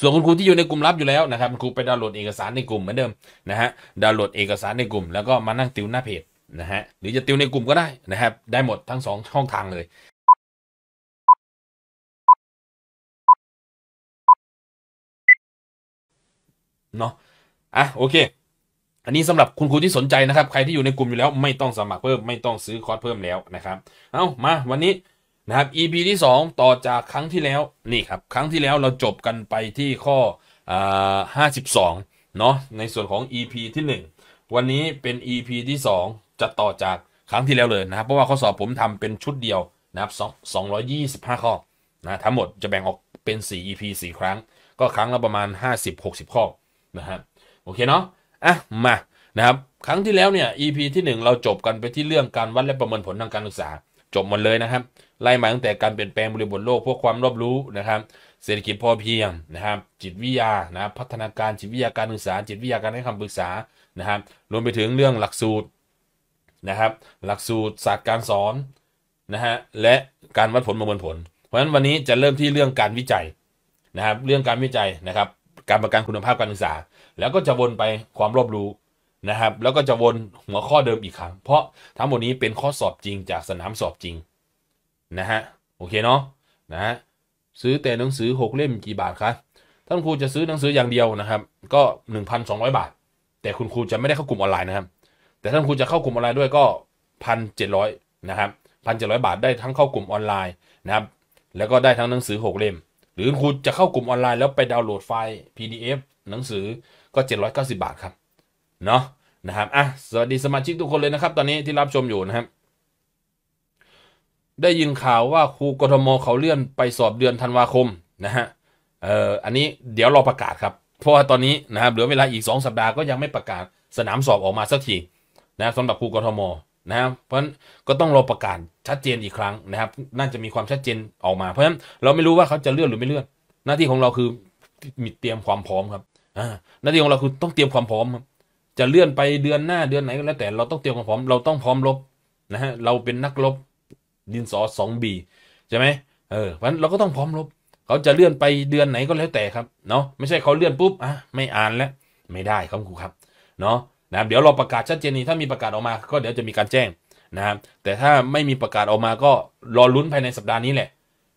ส่วนคุณครูที่อยู่ในกลุ่มลับอยู่แล้วนะครับคุณครูไปดาวน์โหลดเอกสารในกลุ่มเหมือนเดิมนะฮะดาวน์โหลดเอกสารในกลุ่มแล้วก็มานั่งติวหน้าเพจนะฮะหรือจะติวในกลุ่มก็ได้นะครับได้หมดทั้งสองช่องทางเลยเนาะอ่ะโอเคอันนี้สำหรับคุณครูที่สนใจนะครับ ใครที่อยู่ในกลุ่มอยู่แล้ว ไม่ต้องสมัครเพิ่มไม่ต้องซื้อคอร์สเพิ่มแล้วนะครับเอามาวันนี้นะครับ EP ที่ 2 ต่อจากครั้งที่แล้ว นี่ครับ ครั้งที่แล้วเราจบกันไปที่ข้อห้าสิบสองเนาะในส่วนของ EP ที่ 1 วันนี้เป็น EP ที่ 2 จะต่อจากครั้งที่แล้ว เลยนะครับ เพราะว่าข้อสอบผมทำเป็นชุดเดียวนะครับสองร้อยยี่สิบห้าข้อนะทั้งหมดจะแบ่งออกเป็น 4 EP 4ครั้ง ก็ครั้งละประมาณ 50-60 ข้อนะครับโอเคเนาะอ่ะมานะครับครั้งที่แล้วเนี่ย EP ที่ 1 เราจบกันไปที่เรื่องการวัดและประเมินผลทางการศึกษา จบหมดเลยนะครับไล่มาตั้งแต่การเปลี่ยนแปลงบริบทโลก พวกความรอบรู้นะครับเศรษฐกิจพอเพียงนะครับ จิตวิทยานะ พัฒนาการจิตวิทยาการศึกษา จิตวิทยาการให้คำปรึกษานะครับ รวมไปถึงเรื่องหลักสูตรนะครับ หลักสูตรศาสตร์การสอนนะฮะ และการวัดผลประเมินผล เพราะฉะนั้นวันนี้จะเริ่มที่เรื่องการวิจัยนะครับ เรื่องการวิจัยนะครับ การประกันคุณภาพการศึกษา แล้วก็จะวนไปความรอบรู้นะครับ แล้วก็จะวนหัวข้อเดิมอีกครั้ง เพราะทั้งหมดนี้เป็นข้อสอบจริงจากสนามสอบจริงนะฮะโอเคเนาะนะฮะซื้อแต่หนังสือ 6เล่มกี่บาทครับท่านครูจะซื้อหนังสืออย่างเดียวนะครับก็ 1,200 บาท แต่คุณครูจะไม่ได้เข้ากลุ่มออนไลน์นะครับ แต่ท่านครูจะเข้ากลุ่มออนไลน์ด้วยก็ 1,700นะครับ1,700 บาทได้ทั้งเข้ากลุ่มออนไลน์นะครับแล้วก็ได้ทั้งหนังสือ 6 เล่มหรือคุณจะเข้ากลุ่มออนไลน์แล้วไปดาวน์โหลดไฟล์ PDF หนังสือก็ 790 บาทครับเนาะนะครับอ่ะสวัสดีสมาชิกทุกคนเลยนะครับ ตอนนี้ที่รับชมอยู่นะครับได้ยินข่าวว่าครูกทมเขาเลื่อนไปสอบเดือนธันวาคมนะฮะเอ่ออันนี้เดี๋ยวรอประกาศครับ เพราะว่าตอนนี้นะครับเหลือเวลาอีก 2 สัปดาห์ก็ยังไม่ประกาศสนามสอบออกมาสักทีนะสำหรับครูกทมนะครับเพราะฉะนั้นก็ต้องรอประกาศชัดเจนอีกครั้งนะครับน่าจะมีความชัดเจนออกมาเพราะฉะนั้นเราไม่รู้ว่าเขาจะเลื่อนหรือไม่เลื่อน หน้าที่ของเราคือมีเตรียมความพร้อมครับหน้าที่ของเราคือต้องเตรียมความพร้อม จะเลื่อนไปเดือนหน้าเดือนไหนก็แล้วแต่เราต้องเตรียมความพร้อมเราต้องพร้อมรบนะฮะเราเป็นนักรบดินสอสองบีใช่ไหมเออเพราะนั้นเราก็ต้องพร้อมรบเขาจะเลื่อนไปเดือนไหนก็แล้วแต่ครับเนาะไม่ใช่เขาเลื่อนปุ๊บ อ่ะ ไม่อ่าน แล้วไม่ได้ครับครูครับเนาะนะเดี๋ยวเราประกาศชัดเจนนี่ถ้ามีประกาศออกมาก็เดี๋ยวจะมีการแจ้งนะครับแต่ถ้าไม่มีประกาศออกมาก็รอลุ้นภายในสัปดาห์นี้แหละ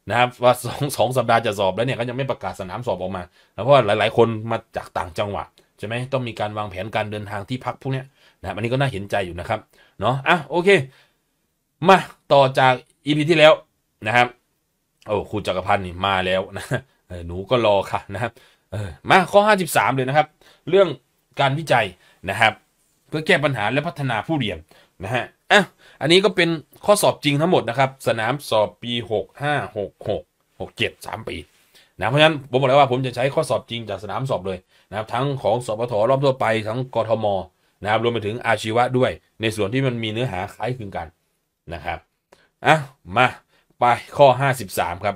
นะครับว่าสองสองสัปดาห์จะสอบแล้วเนี่ยก็ยังไม่ประกาศสนามสอบออกมาเพราะว่าหลาย ๆ คนมาจากต่างจังหวัดใช่ไหมต้องมีการวางแผนการเดินทางที่พักพวกเนี้ยนะครับอันนี้ก็น่าเห็นใจอยู่นะครับเนาะอ่ะโอเคมาต่อจากอีพีที่แล้วนะครับโอ้ครูจักรพันธ์นี่มาแล้วนะหนูก็รอค่ะนะครับมาข้อ 53 เลยนะครับ เรื่องการวิจัยนะครับ เพื่อแก้ปัญหาและพัฒนาผู้เรียนนะฮะอ่ะอันนี้ก็เป็นข้อสอบจริงทั้งหมดนะครับ สนามสอบปี 65 66 67 3 ปีนะเพราะฉะนั้นผมบอกแล้วว่าผมจะใช้ข้อสอบจริงจากสนามสอบเลยนะครับ ทั้งของสอบปทรอบทั่วไปทั้งกทมนะครับรวมไปถึงอาชีวะด้วย ในส่วนที่มันมีเนื้อหาคล้ายคลึงกันนะครับ อ่ะ มาไปข้อ 53ครับ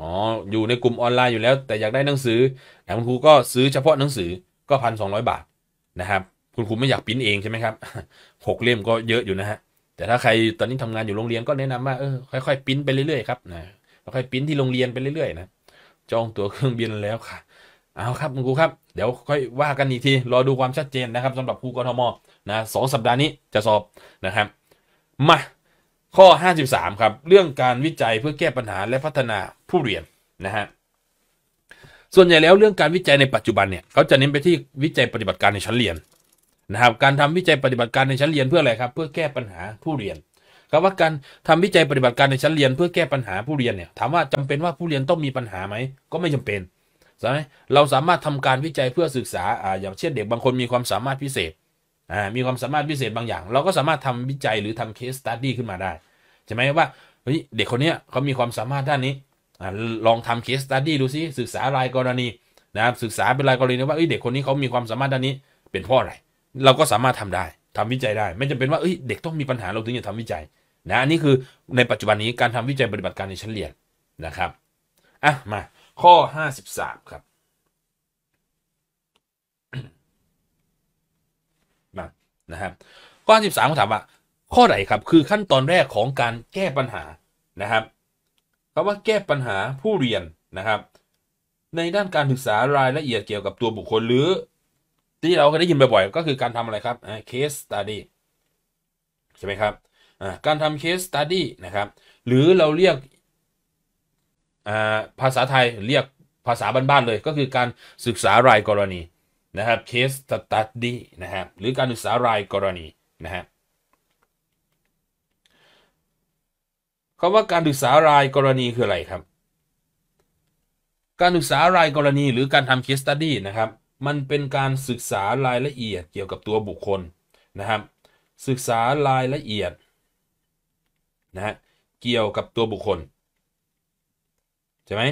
อ๋อ อยู่ในกลุ่มออนไลน์อยู่แล้ว แต่อยากได้หนังสือแต่คุณครูก็ซื้อเฉพาะหนังสือก็พันสองบาทนะครับ คุณครูไม่อยากพิมพ์เองใช่ไหมครับหกเล่มก็เยอะอยู่นะฮะ แต่ถ้าใครตอนนี้ทำงานอยู่โรงเรียนก็แนะนำว่าเออค่อยๆพิมพ์ไปเรื่อยๆครับนะค่อยๆพิมพ์ที่โรงเรียนไปเรื่อยๆนะ จองตั๋วเครื่องบินแล้วค่ะเอาครับคุณครูครับ เดี๋ยวค่อยว่ากันอีกที รอดูความชัดเจนนะครับสำหรับครูกทมนะสองสัปดาห์นี้จะสอบ นะ ครับ มา ข้อ 53 ครับ เรื่องการวิจัยเพื่อแก้ปัญหาและพัฒนาผู้เรียน นะฮะส่วนใหญ่แล้วเรื่อง การ วิจัย ใน ปัจจุบัน เนี่ย เขา จะเน้นไปที่วิจัยปฏิบัติการในชั้นเรียนนะครับการทำวิจัยปฏิบัติการในชั้นเรียนเพื่ออะไรครับเพื่อแก้ปัญหาผู้เรียนคำว่าการทำวิจัยปฏิบัติการในชั้นเรียน เพื่อแก้ปัญหาผู้เรียนเนี่ยถามว่าจำเป็นว่าผู้เรียนต้องมีปัญหาไหมก็ไม่จำเป็นใช่ไหมเราสามารถทำการวิจัยเพื่อศึกษาอ่าอย่างเช่นเด็กบางคนมีความสามารถพิเศษอ่ามีความสามารถพิเศษบางอย่างเราก็สามารถทำวิจัยหรือทำเคสสตัดดี้ขึ้นมาได้ ใช่ไหมว่าเฮ้ยเด็กคนเนี้ยเขามีความสามารถด้านนี้อ่าลองทำเคสสตัดดี้ดูซิศึกษารายกรณีนะครับศึกษาเป็นรายกรณีว่าเ้ยเด็กคนนี้เขามีความสามารถด้านนี้ เป็นพ่ออะไรเราก็สามารถทำได้ทำวิจัย ได้ไม่จำเป็นว่าเ้ยเด็กต้องมีปัญหาเราถึงจะทำวิจัยนะอันนี้คือในปัจจุบันนี้การทำวิจัยปฏิบัติการในชั้นเรียนนะครับอ่ะมาข้อ 53 ครับมานะครับข้อ53เขาถามว่า ข้อไหนครับ คือขั้นตอนแรกของการแก้ปัญหานะครับคำว่าแก้ปัญหาผู้เรียนนะครับ ในด้านการศึกษารายละเอียดเกี่ยวกับตัวบุคคลหรือ ที่เราเคยได้ยินบ่อยๆก็คือการทำอะไรครับเคสสตัดดี้ใช่ไหมครับการทำเคสสตัดดี้นะครับหรือเราเรียกภาษาไทยเรียกภาษาบ้านๆเลยก็คือการศึกษารายกรณีนะครับ case study นะครับหรือการศึกษารายกรณีนะครับคำว่าการศึกษารายกรณีคืออะไรครับการศึกษารายกรณีหรือการทำ case study นะครับมันเป็นการศึกษารายละเอียดเกี่ยวกับตัวบุคคลนะครับศึกษารายละเอียดนะะเกี่ยวกับตัวบุคคลช่ไหม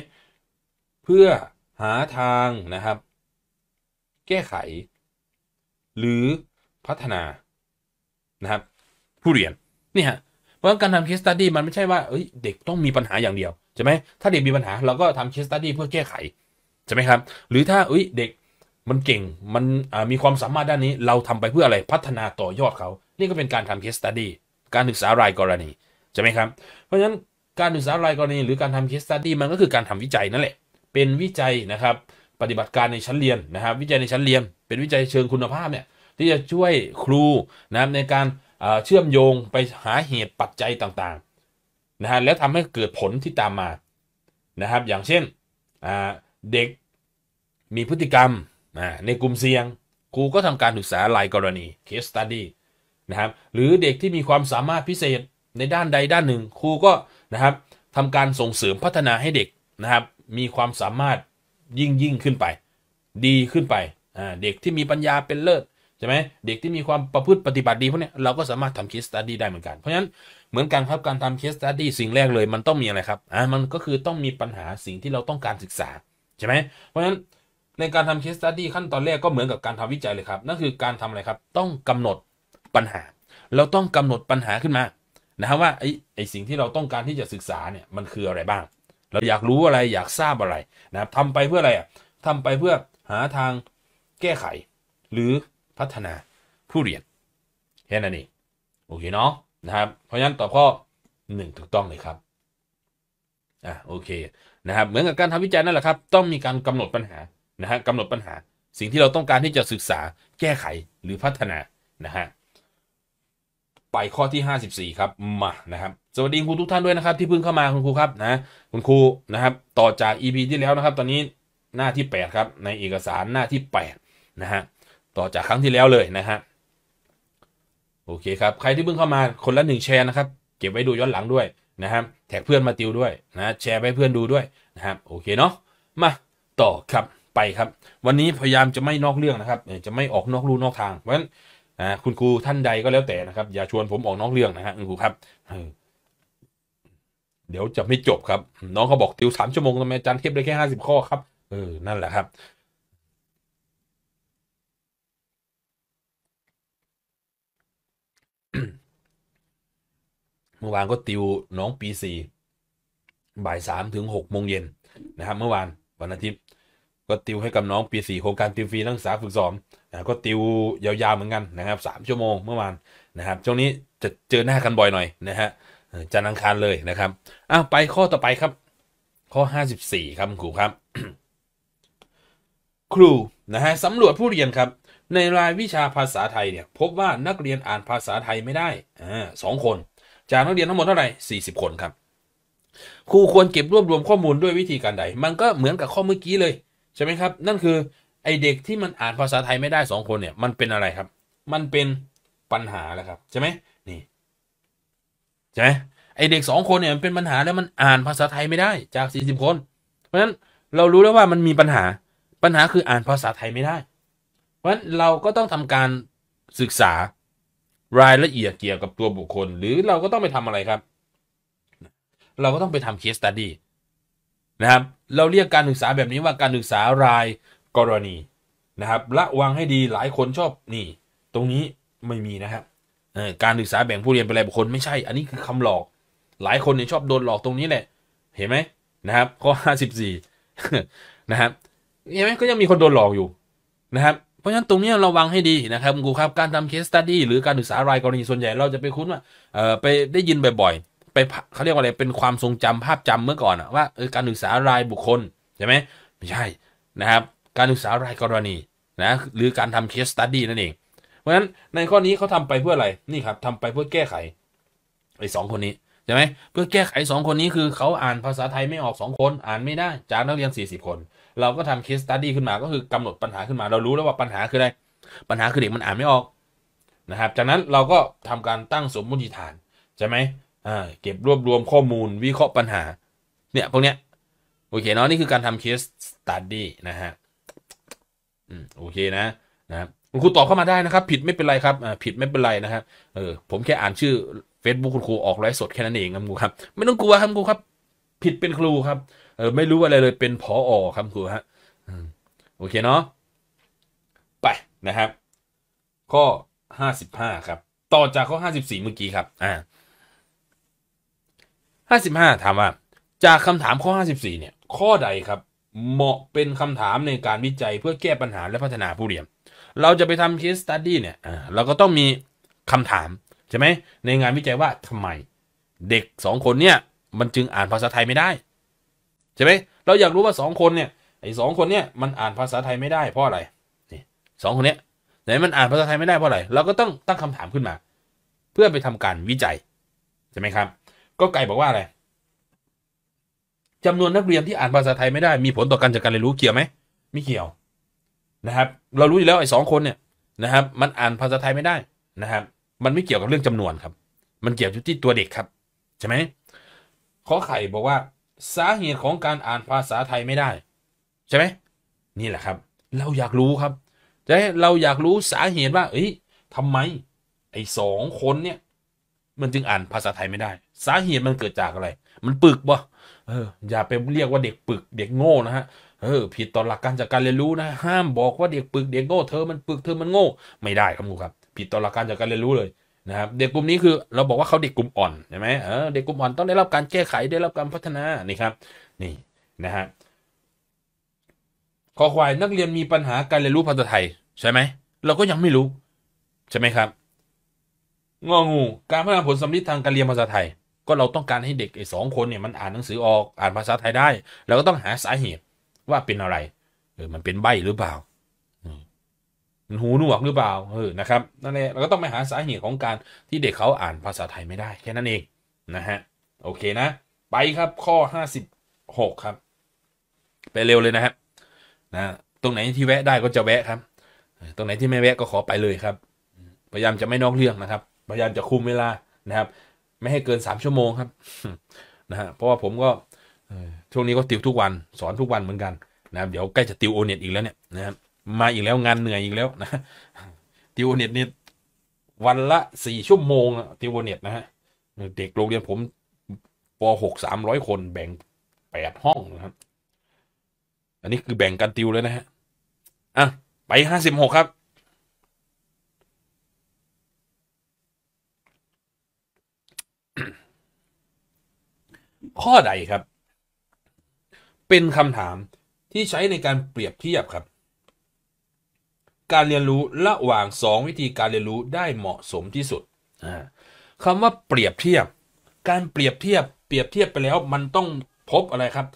เพื่อหาทางนะครับ แก้ไขหรือพัฒนานะครับผู้เรียนนี่ฮะเพราะการทำเคสตัดดี้มันไม่ใช่ว่าเเด็กต้องมีปัญหาอย่างเดียวใช่ไหมถ้าเด็กมีปัญหาเราก็ทำเคสตัดดี้เพื่อแก้ไขใช่ไหมครับหรือถ้าเเด็กมันเก่งมันมีความสามารถด้านนี้เราทำไปเพื่ออะไรพัฒนาต่อยอดเขา นี่ก็เป็นการทำเคสตัดดี้การศึกษารายกรณีใช่ไหมครับเพราะฉะนั้นการศึกษารายกรณี หรือการทำ c a สตัดดี้มันก็คือการทำวิจัยนั่นแหละ เป็นวิจัย นะครับ ปฏิบัติการในชั้นเรียนนะครับวิจัยในชั้นเรียน เป็นวิจัยเชิงคุณภาพเนี่ยที่จะช่วยครู นะครับในการเชื่อมโยงไปหาเหตุปัจจัยต่างๆนะฮะแล้วทำให้เกิดผลที่ตามมา นะครับ อย่างเช่นเด็กมีพฤติกรรมในกลุ่มเสี่ยง ครูก็ทำการศึกษารายกรณี c a สตัดดี้นะครับหรือเด็กที่มีความสามารถพิเศษในด้านใดด้านหนึ่งครูก็นะครับทำการส่งเสริมพัฒนาให้เด็กนะครับมีความสามารถยิ่งยิ่งขึ้นไป ดีขึ้นไปอ่าเด็กที่มีปัญญาเป็นเลิศใช่ไหมเด็กที่มีความประพฤติปฏิบัติดีพวกนี้เราก็สามารถทำเคสตัดดี้ได้เหมือนกันเพราะฉะนั้นเหมือนกันครับการทำเคสตัดดี้สิ่งแรกเลยมันต้องมีอะไรครับอ่ามันก็คือต้องมีปัญหาสิ่งที่เราต้องการศึกษาใช่ไหมเพราะฉะนั้นในการทำเคสตัดดี้ขั้นตอนแรกก็เหมือนกับการทำวิจัยเลยครับนั่นคือการทำอะไรครับต้องกำหนดปัญหา เราต้องกำหนดปัญหาขึ้นมานะครับว่า ไอ้ไอ้สิ่งที่เราต้องการที่จะศึกษาเนี่ยมันคืออะไรบ้าง เราอยากรู้อะไรอยากทราบอะไรนะครับทำไปเพื่ออะไรอ่ะทำไปเพื่อหาทางแก้ไข หรือพัฒนาผู้เรียนแค่นั้นเองโอเคเนาะนะครับ เพราะฉะนั้นตอบข้อ 1 ถูกต้องเลยครับอ่ะโอเคนะครับเหมือน กับการทำวิจัยนั่นแหละครับ ต้องมีการกำหนดปัญหานะฮะกำหนดปัญหา สิ่งที่เราต้องการที่จะศึกษาแก้ไขหรือพัฒนานะฮะไปข้อที่ 54ครับมานะครับ สวัสดีครูทุกท่านด้วยนะครับ ที่เพิ่งเข้ามาคุณครูครับนะคุณครูนะครับ ต่อจาก EP ที่แล้วนะครับตอนนี้หน้าที่8ครับในเอกสารหน้าที่ 8 นะฮะต่อจากครั้งที่แล้วเลยนะฮะโอเคครับ ใครที่เพิ่งเข้ามาคนละหนึ่งแชร์นะครับ เก็บไว้ดูย้อนหลังด้วยนะครับแท็กเพื่อนมาติวด้วยนะแชร์ไปเพื่อนดูด้วยนะครับโอเคเนาะมาต่อครับไปครับวันนี้พยายามจะไม่นอกเรื่องนะครับจะไม่ออกนอกลู่นอกทางเพราะฉะนั้นนะคุณครูท่านใดก็แล้วแต่นะครับ อย่าชวนผมออกนอกเรื่องนะฮะคุณครูครับเดี๋ยวจะไม่จบครับ น้องเขาบอกติวสามชั่วโมงทำไมอาจารย์เทปได้แค่ห้าสิบข้อครับเออนั่นแหละครับ เมื่อวานก็ติวน้องปีสี่บ่ายสามถึงหกโมงเย็นนะครับ เมื่อวานวันอาทิตย์ก็ติวให้กับน้องปีสี่โครงการติวฟรีนักศึกษาฝึกสอนนะก็ติวยาวๆ เหมือนกันนะครับสามชั่วโมงเมื่อวานนะครับช่วงนี้จะเจอหน้ากันบ่อยหน่อยนะฮะจันทร์อังคารเลยนะครับอ้าวไปข้อต่อไปครับ ข้อ 54 ครับครูครับ ครูนะฮะสำรวจผู้เรียนครับ ในรายวิชาภาษาไทยเนี่ยพบว่านักเรียนอ่านภาษาไทยไม่ได้อ่าสองคน จากนักเรียนทั้งหมดเท่าไหร่40 คน ครับครูควรเก็บรวบรวมข้อมูลด้วยวิธีการใด มันก็เหมือนกับข้อเมื่อกี้เลยใช่ไหมครับนั่นคือไอเด็กที่มันอ่านภาษาไทยไม่ได้สองคนเนี่ย มันเป็นอะไรครับ มันเป็นปัญหาแล้วครับ ใช่ไหมนี่ใช่ไหมไอเด็กสองคนเนี่ยมันเป็นปัญหาแล้วมันอ่านภาษาไทยไม่ได้จากสี่สิบคนเพราะฉะนั้นเรารู้แล้วว่ามันมีปัญหาปัญหาคืออ่านภาษาไทยไม่ได้ เพราะฉะนั้นเราก็ต้องทำการศึกษารายละเอียดเกี่ยวกับตัวบุคคลหรือเราก็ต้องไปทำอะไรครับ เราก็ต้องไปทำเคสตัดดี้นะครับเราเรียกการศึกษาแบบนี้ว่าการศึกษารายกรณีนะครับ ระวังให้ดีหลายคนชอบนี่ตรงนี้ไม่มีนะครับ การศึกษาแบ่งผู้เรียนเป็นรายบุคคลไม่ใช่อันนี้คือคำหลอก หลายคนเนี่ยชอบโดนหลอกตรงนี้แหละ เห็นไหมนะครับข้อห้าสิบสี่นะครับเห็นไหมก็ยังมีคนโดนหลอกอยู่นะครับ เพราะฉะนั้นตรงนี้เระวังให้ดีนะครับครูครับการทำเคสตัดดี้หรือการศึกษารายกรณีส่วนใหญ่ เราจะไปคุ้นว่าเออไปได้ยินบ่อยไปเขาเรียกว่าอะไรเป็นความทรงจำภาพจำเมื่อก่อนว่าเออการศึกษารายบุคคลใช่ไหมไม่ใช่นะครับ การศึกษารายกรณีนะหรือการทำคสสตัดดี้นั่นเอง เพราะฉะนั้นในข้อนี้เขาทำไปเพื่ออะไรนี่ครับทำไปเพื่อแก้ไขไอ้สองคนนี้ใช่ไหมเพื่อแก้ไขสองคนนี้คือเขาอ่านภาษาไทยไม่ออกสองคน อ่านไม่ได้จากนักเรียน40คน เราก็ทำคสสตัดดี้ขึ้นมา ก็คือกำหนดปัญหาขึ้นมาเรารู้แล้วว่าปัญหาคืออะไรปัญหาคือเด็กมันอ่านไม่ออกนะครับ จากนั้นเราก็ทำการตั้งสมมติฐานใช่ไหมเก็บรวบรวมข้อมูลวิเคราะห์ปัญหา เนี่ยพวกเนี้ยโอเคเนาะนี่คือการทำ case study นะฮะอืมโอเคนะนะครคุณครูตอบเข้ามาได้นะครับ ผิดไม่เป็นไรครับ ผิดไม่เป็นไรนะครับเออ ผมแค่อ่านชื่อ Facebook คุณครูออกไลฟ์สดแค่นั้นเองครับครูครับไม่ต้องกลัวครับครูครับ ผิดเป็นครูครับ เออไม่รู้อะไรเลยเป็นพออครับครูฮะโอเคเนาะไปนะครับ ข้อห้าสิบห้าครับ ต่อจากข้อห้าสิบสี่เมื่อกี้ครับอ่า55 ถามว่าจากคำถามข้อ 54เนี่ยข้อใดครับเหมาะเป็นคำถามในการวิจัยเพื่อแก้ปัญหาและพัฒนาผู้เรียนเราจะไปทำ case study เนี่ยเราก็ต้องมีคำถามใช่ไหมในงานวิจัยว่าทำไมเด็ก 2 คนเนี่ยมันจึงอ่านภาษาไทยไม่ได้ใช่ไหมเราอยากรู้ว่า 2 คนเนี่ยไอ้สองคนเนี่ยมันอ่านภาษาไทยไม่ได้เพราะอะไรนี่สองคนเนี้ยไหนมันอ่านภาษาไทยไม่ได้เพราะอะไร เราก็ต้องตั้งคำถามขึ้นมา เพื่อไปทำการวิจัยใช่ไหมครับก็ไก่บอกว่าอะไรจำนวนนักเรียนที่อ่านภาษาไทยไม่ได้มีผลต่อการจัดการเรียนรู้เกี่ยวไหมไม่เกี่ยวนะครับ เรารู้อยู่แล้วไอ้สองคนเนี่ยนะครับ มันอ่านภาษาไทยไม่ได้นะครับ มันไม่เกี่ยวกับเรื่องจำนวนครับ มันเกี่ยวอยู่ที่ตัวเด็กครับใช่ไหมขอไข่บอกว่า สาเหตุของการอ่านภาษาไทยไม่ได้ ใช่ไหมนี่แหละครับ เราอยากรู้ครับจะเราอยากรู้สาเหตุว่า เอ้ยทำไมไอ้สองคนเนี่ยมันจึงอ่านภาษาไทยไม่ได้สาเหตุมันเกิดจากอะไร มันปึกบ่เออ อย่าไปเรียกว่าเด็กปึก เด็กโง่นะฮะ เออ ผิดต่อหลักการจากการเรียนรู้นะ ห้ามบอกว่าเด็กปึกเด็กโง่เธอ มัน ปึกเธอ มันโง่ ไม่ได้ครับครูครับ ผิดต่อหลักการจากการเรียนรู้เลยนะครับ เด็กกลุ่มนี้คือ เราบอกว่าเขาเด็กกลุ่มอ่อนใช่ไหมเออ เด็กกลุ่มอ่อนต้องได้รับการแก้ไขได้รับการพัฒนานี่ครับ นี่นะฮะขอควายนักเรียนมีปัญหาการเรียนรู้ภาษาไทยใช่ไหม เราก็ยังไม่รู้ใช่ไหมครับงองูการพัฒนาผลสัมฤทธิ์ทางการเรียนภาษาไทยก็เราต้องการให้เด็กไอ้สองคนเนี่ยมันอ่านหนังสือออกอ่านภาษาไทยได้เราก็ต้องหาสาเหตุว่าเป็นอะไรเออมันเป็นใบหรือเปล่ามันหูหนวกหรือเปล่าเออนะครับนั่นเองเราก็ต้องไปหาสาเหตุของการที่เด็กเขาอ่านภาษาไทยไม่ได้ แค่นั้นเอง นะฮะโอเคนะไปครับ ข้อห้าสิบหกครับ ไปเร็วเลยนะครับนะตรงไหนที่แวะได้ก็จะแวะครับตรงไหนที่ไม่แวะก็ขอไปเลยครับพยายามจะไม่นอกเรื่องนะครับพยายามจะคุมเวลานะครับไม่ให้เกินสามชั่วโมงครับนะฮะเพราะว่าผมก็ช่วงนี้ก็ติวทุกวันสอนทุกวันเหมือนกันนะเดี๋ยวใกล้จะติวโอเน็ตอีกแล้วเนี่ยนะมาอีกแล้วงานเหนื่อยอีกแล้วนะ ติวโอเน็ตนี่วันละสี่ชั่วโมงติวโอเน็ตนะฮะเด็กโรงเรียนผมปหกสามร้อยคน แบ่งแปดห้องนะครับ อันนี้คือแบ่งกันติวเลยนะฮะอ่ะไปห้าสิบหกครับข้อใดครับ เป็นคำถามที่ใช้ในการเปรียบเทียบครับ การเรียนรู้ระหว่าง2วิธีการเรียนรู้ได้เหมาะสมที่สุดคำว่าเปรียบเทียบ การเปรียบเทียบ เปรียบเทียบไปแล้วมันต้องพบอะไรครับ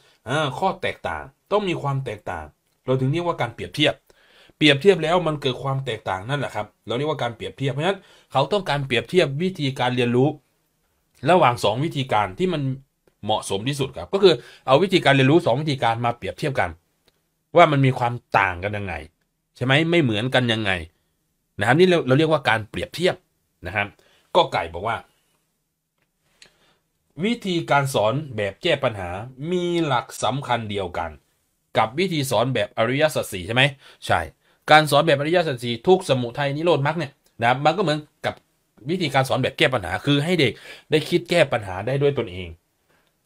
ข้อแตกต่างต้องมีความแตกต่าง เราถึงเรียกว่าการเปรียบเทียบ เปรียบเทียบแล้วมันเกิดความแตกต่างนั่นแหละครับเราเรียกว่าการเปรียบเทียบเพราะฉะนั้นเขาต้องการเปรียบเทียบวิธีการเรียนรู้ ระหว่าง2วิธีการที่มันเหมาะสมที่สุดครับก็คือเอาวิธีการเรียนรู้ 2 วิธีการมาเปรียบเทียบกันว่ามันมีความต่างกันยังไง ใช่ไหมไม่เหมือนกันยังไงนะครับนี่เราเราเรียกว่าการเปรียบเทียบนะครับก็ไก่บอกว่า วิธีการสอนแบบแก้ปัญหามีหลักสำคัญเดียวกัน กับวิธีสอนแบบอริยสัจสี่ใช่ไหมใช่การสอนแบบอริยสัจสี่ทุกสมุทัยนิโรธมรรคเนี่ยนะมันก็เหมือนกับวิธีการสอนแบบแก้ปัญหาคือให้เด็กได้คิดแก้ปัญหาได้ด้วยตนเอง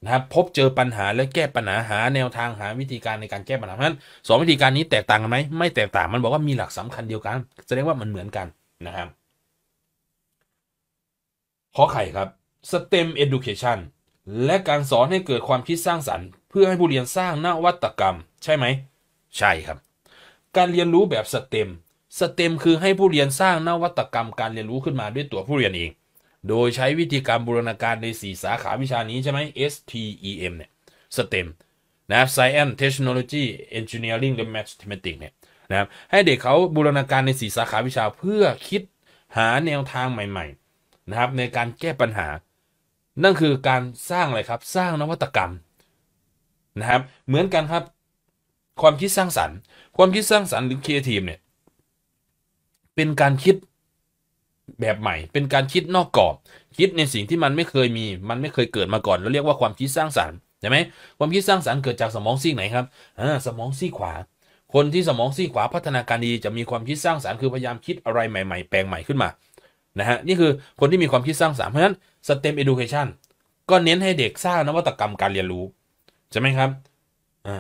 นะครับพบเจอปัญหาและแก้ปัญหาหา แนวทางหาวิธีการในการแก้ปัญหาเพราะฉะนั้นสองวิธีการนี้แตกต่างกันไหมไม่แตกต่างมันบอกว่ามีหลักสำคัญเดียวกันแสดงว่ามันเหมือนกันนะครับข้อไข่ครับ STEM Education และการสอนให้เกิดความคิดสร้างสรรค์ เพื่อให้ผู้เรียนสร้างนวัตกรรม ใช่ไหมใช่ครับ การเรียนรู้แบบ STEM STEM คือให้ผู้เรียนสร้างนวัตกรรม การเรียนรู้ขึ้นมาด้วยตัวผู้เรียนเองโดยใช้วิธีการบูรณาการใน 4 สาขาวิชานี้ ใช่ไหม STEM เนี่ย STEM นะ Science Technology Engineering และ Mathematics เนี่ย นะครับให้เด็กเขา บูรณาการใน 4 สาขาวิชาเพื่อคิดหาแนวทางใหม่ ๆ นะ ครับ ในการแก้ปัญหา นั่นคือการสร้างอะไรครับสร้างนวัตกรรมนะครับเหมือนกันครับ ความคิดสร้างสรรค์ ความคิดสร้างสรรค์หรือ creative เนี่ยเป็นการคิดแบบใหม่เป็นการคิดนอกกรอบ คิดในสิ่งที่มันไม่เคยมีมันไม่เคยเกิดมาก่อนเราเรียกว่าความคิดสร้างสารรค์ใช่ไหมความคิดสร้างสารรค์เกิดจากสมองซีกไหนครับอ่าสมองซีกขวา คนที่สมองซีกขวาพัฒนาการดีจะมีความคิดสร้างสารรค์คือพยายามคิดอะไรใหม่ ๆ แปลงใหม่ขึ้นมานะฮะนี่คือคนที่มีความคิดสร้างสารรค์เพราะฉะนั้นสเต m ม d u ดูเคชันก็เน้นให้เด็กสร้างนวัตกรรมการเรียนรู้ใช่ไหมครับอ่า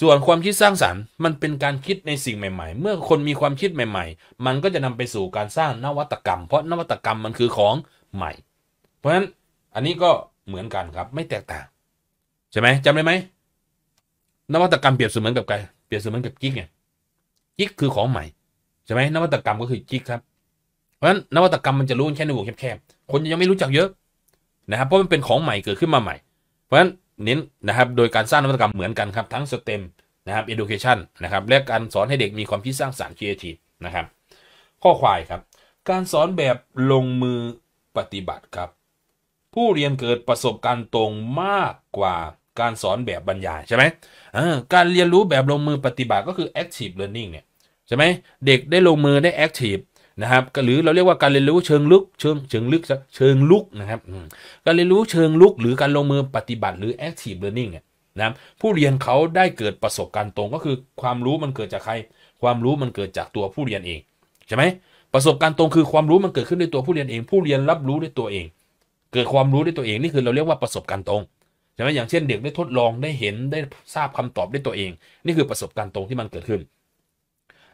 ส่วนความคิดสร้างสารรค์มันเป็นการคิดในสิ่งใหม่ ๆ เมื่อคนมีความคิดใหม่ๆ มันก็จะนำไปสู่การสร้างนวัตกรรม เพราะนวัตกรรมมันคือของใหม่ เพราะฉะนั้นอันนี้ก็เหมือนกันครับไม่แตกต่างใช่ไหมจำได้ไหมนวัตกรรมเปรียบเสมือนกับไกเปรียบเสมือนกับกิ๊กไงกิ๊กคือของใหม่ใช่ไหมนวัตกรรมก็คือกิ๊กครับเพราะฉะนั้นนวัตกรรมมันจะรู้แค่ในวงแคบๆคนยังไม่รู้จักเยอะนะครับเพราะมันเป็นของใหม่เกิดขึ้นมาใหม่ เพราะฉะนั้นเน้น นะครับ โดยการสร้างนวัตกรรมเหมือนกัน ครับ ทั้งสเต็มนะครับ education นะครับและการสอนให้เด็กมีความคิดสร้างสารรค์ creative นะครับข้อควายครับ การสอนแบบลงมือปฏิบัติ ครับ ผู้เรียนเกิดประสบการณ์ตรงมากกว่าการสอนแบบ บรรยายใช่ไหมการเรียนรู้แบบลงมือปฏิบัติก็คือ active learning เนี่ยใช่ไหมเด็กได้ลงมือได้ active นะครับหรือเราเรียกว่าการเรียนรู้เชิงลึกเชิงเชิงลึกเชิงลุกนะครับการเรียนรู้เชิงลุกหรือการลงมือปฏิบัติหรือ active learning นะผู้เรียนเขาได้เกิดประสบการณ์ตรงก็คือความรู้มันเกิดจากใคร ความรู้มันเกิดจากตัวผู้เรียนเองใช่ไหมประสบการณ์ตรงคือความรู้มันเกิดขึ้นด้วยตัวผู้เรียนเอง ผู้เรียนรับรู้ด้วยตัวเอง เกิดความรู้ด้วยตัวเองนี่คือเราเรียกว่าประสบการณ์ตรงใช่ไหมอย่างเช่นเด็กได้ทดลองได้เห็นได้ทราบคำตอบด้วยตัวเอง นี่คือประสบการณ์ตรงที่มันเกิดขึ้น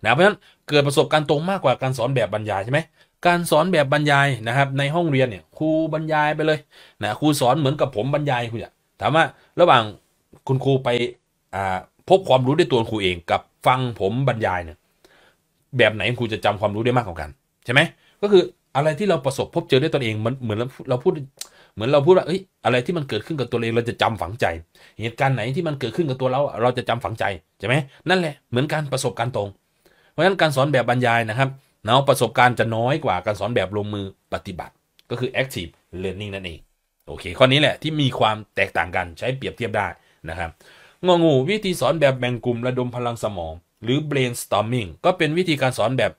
นะเพราะฉะนั้นเกิดประสบการณ์ตรงมากกว่าการสอนแบบบรรยายใช่ไหม การสอนแบบบรรยายนะครับในห้องเรียนเนี่ยครูบรรยายไปเลยนะครูสอนเหมือนกับผมบรรยายคุณถามว่าระหว่างคุณครูไปพบความรู้ด้วยตัวครูเอง กับฟังผมบรรยายเนี่ยแบบไหนครูจะจำความรู้ได้มากกว่ากันใช่ไหมก็คืออะไรที่เราประสบพบเจอด้วยตนเองมันเหมือนเราพูดเหมือนเราพูดว่าเอ้ยอะไรที่มันเกิดขึ้นกับตัวเองเราจะจำฝังใจ เหตุการณ์ไหนที่มันเกิดขึ้นกับตัวเราเราจะจำฝังใจใช่ไหมนั่นแหละเหมือนการประสบการณ์ตรงเพราะฉะนั้นการสอนแบบบรรยายนะครับเนาะประสบการณ์จะน้อยกว่าการสอนแบบลงมือปฏิบัติ ก็คือ active learning นั่นเอง โอเคข้อนี้แหละ ที่มีความแตกต่างกัน ใช้เปรียบเทียบได้นะครับงงูวิธีสอนแบบแบ่งกลุ่มระดมพลังสมอง หรือ brainstorming ก็เป็นวิธีการสอนแบบ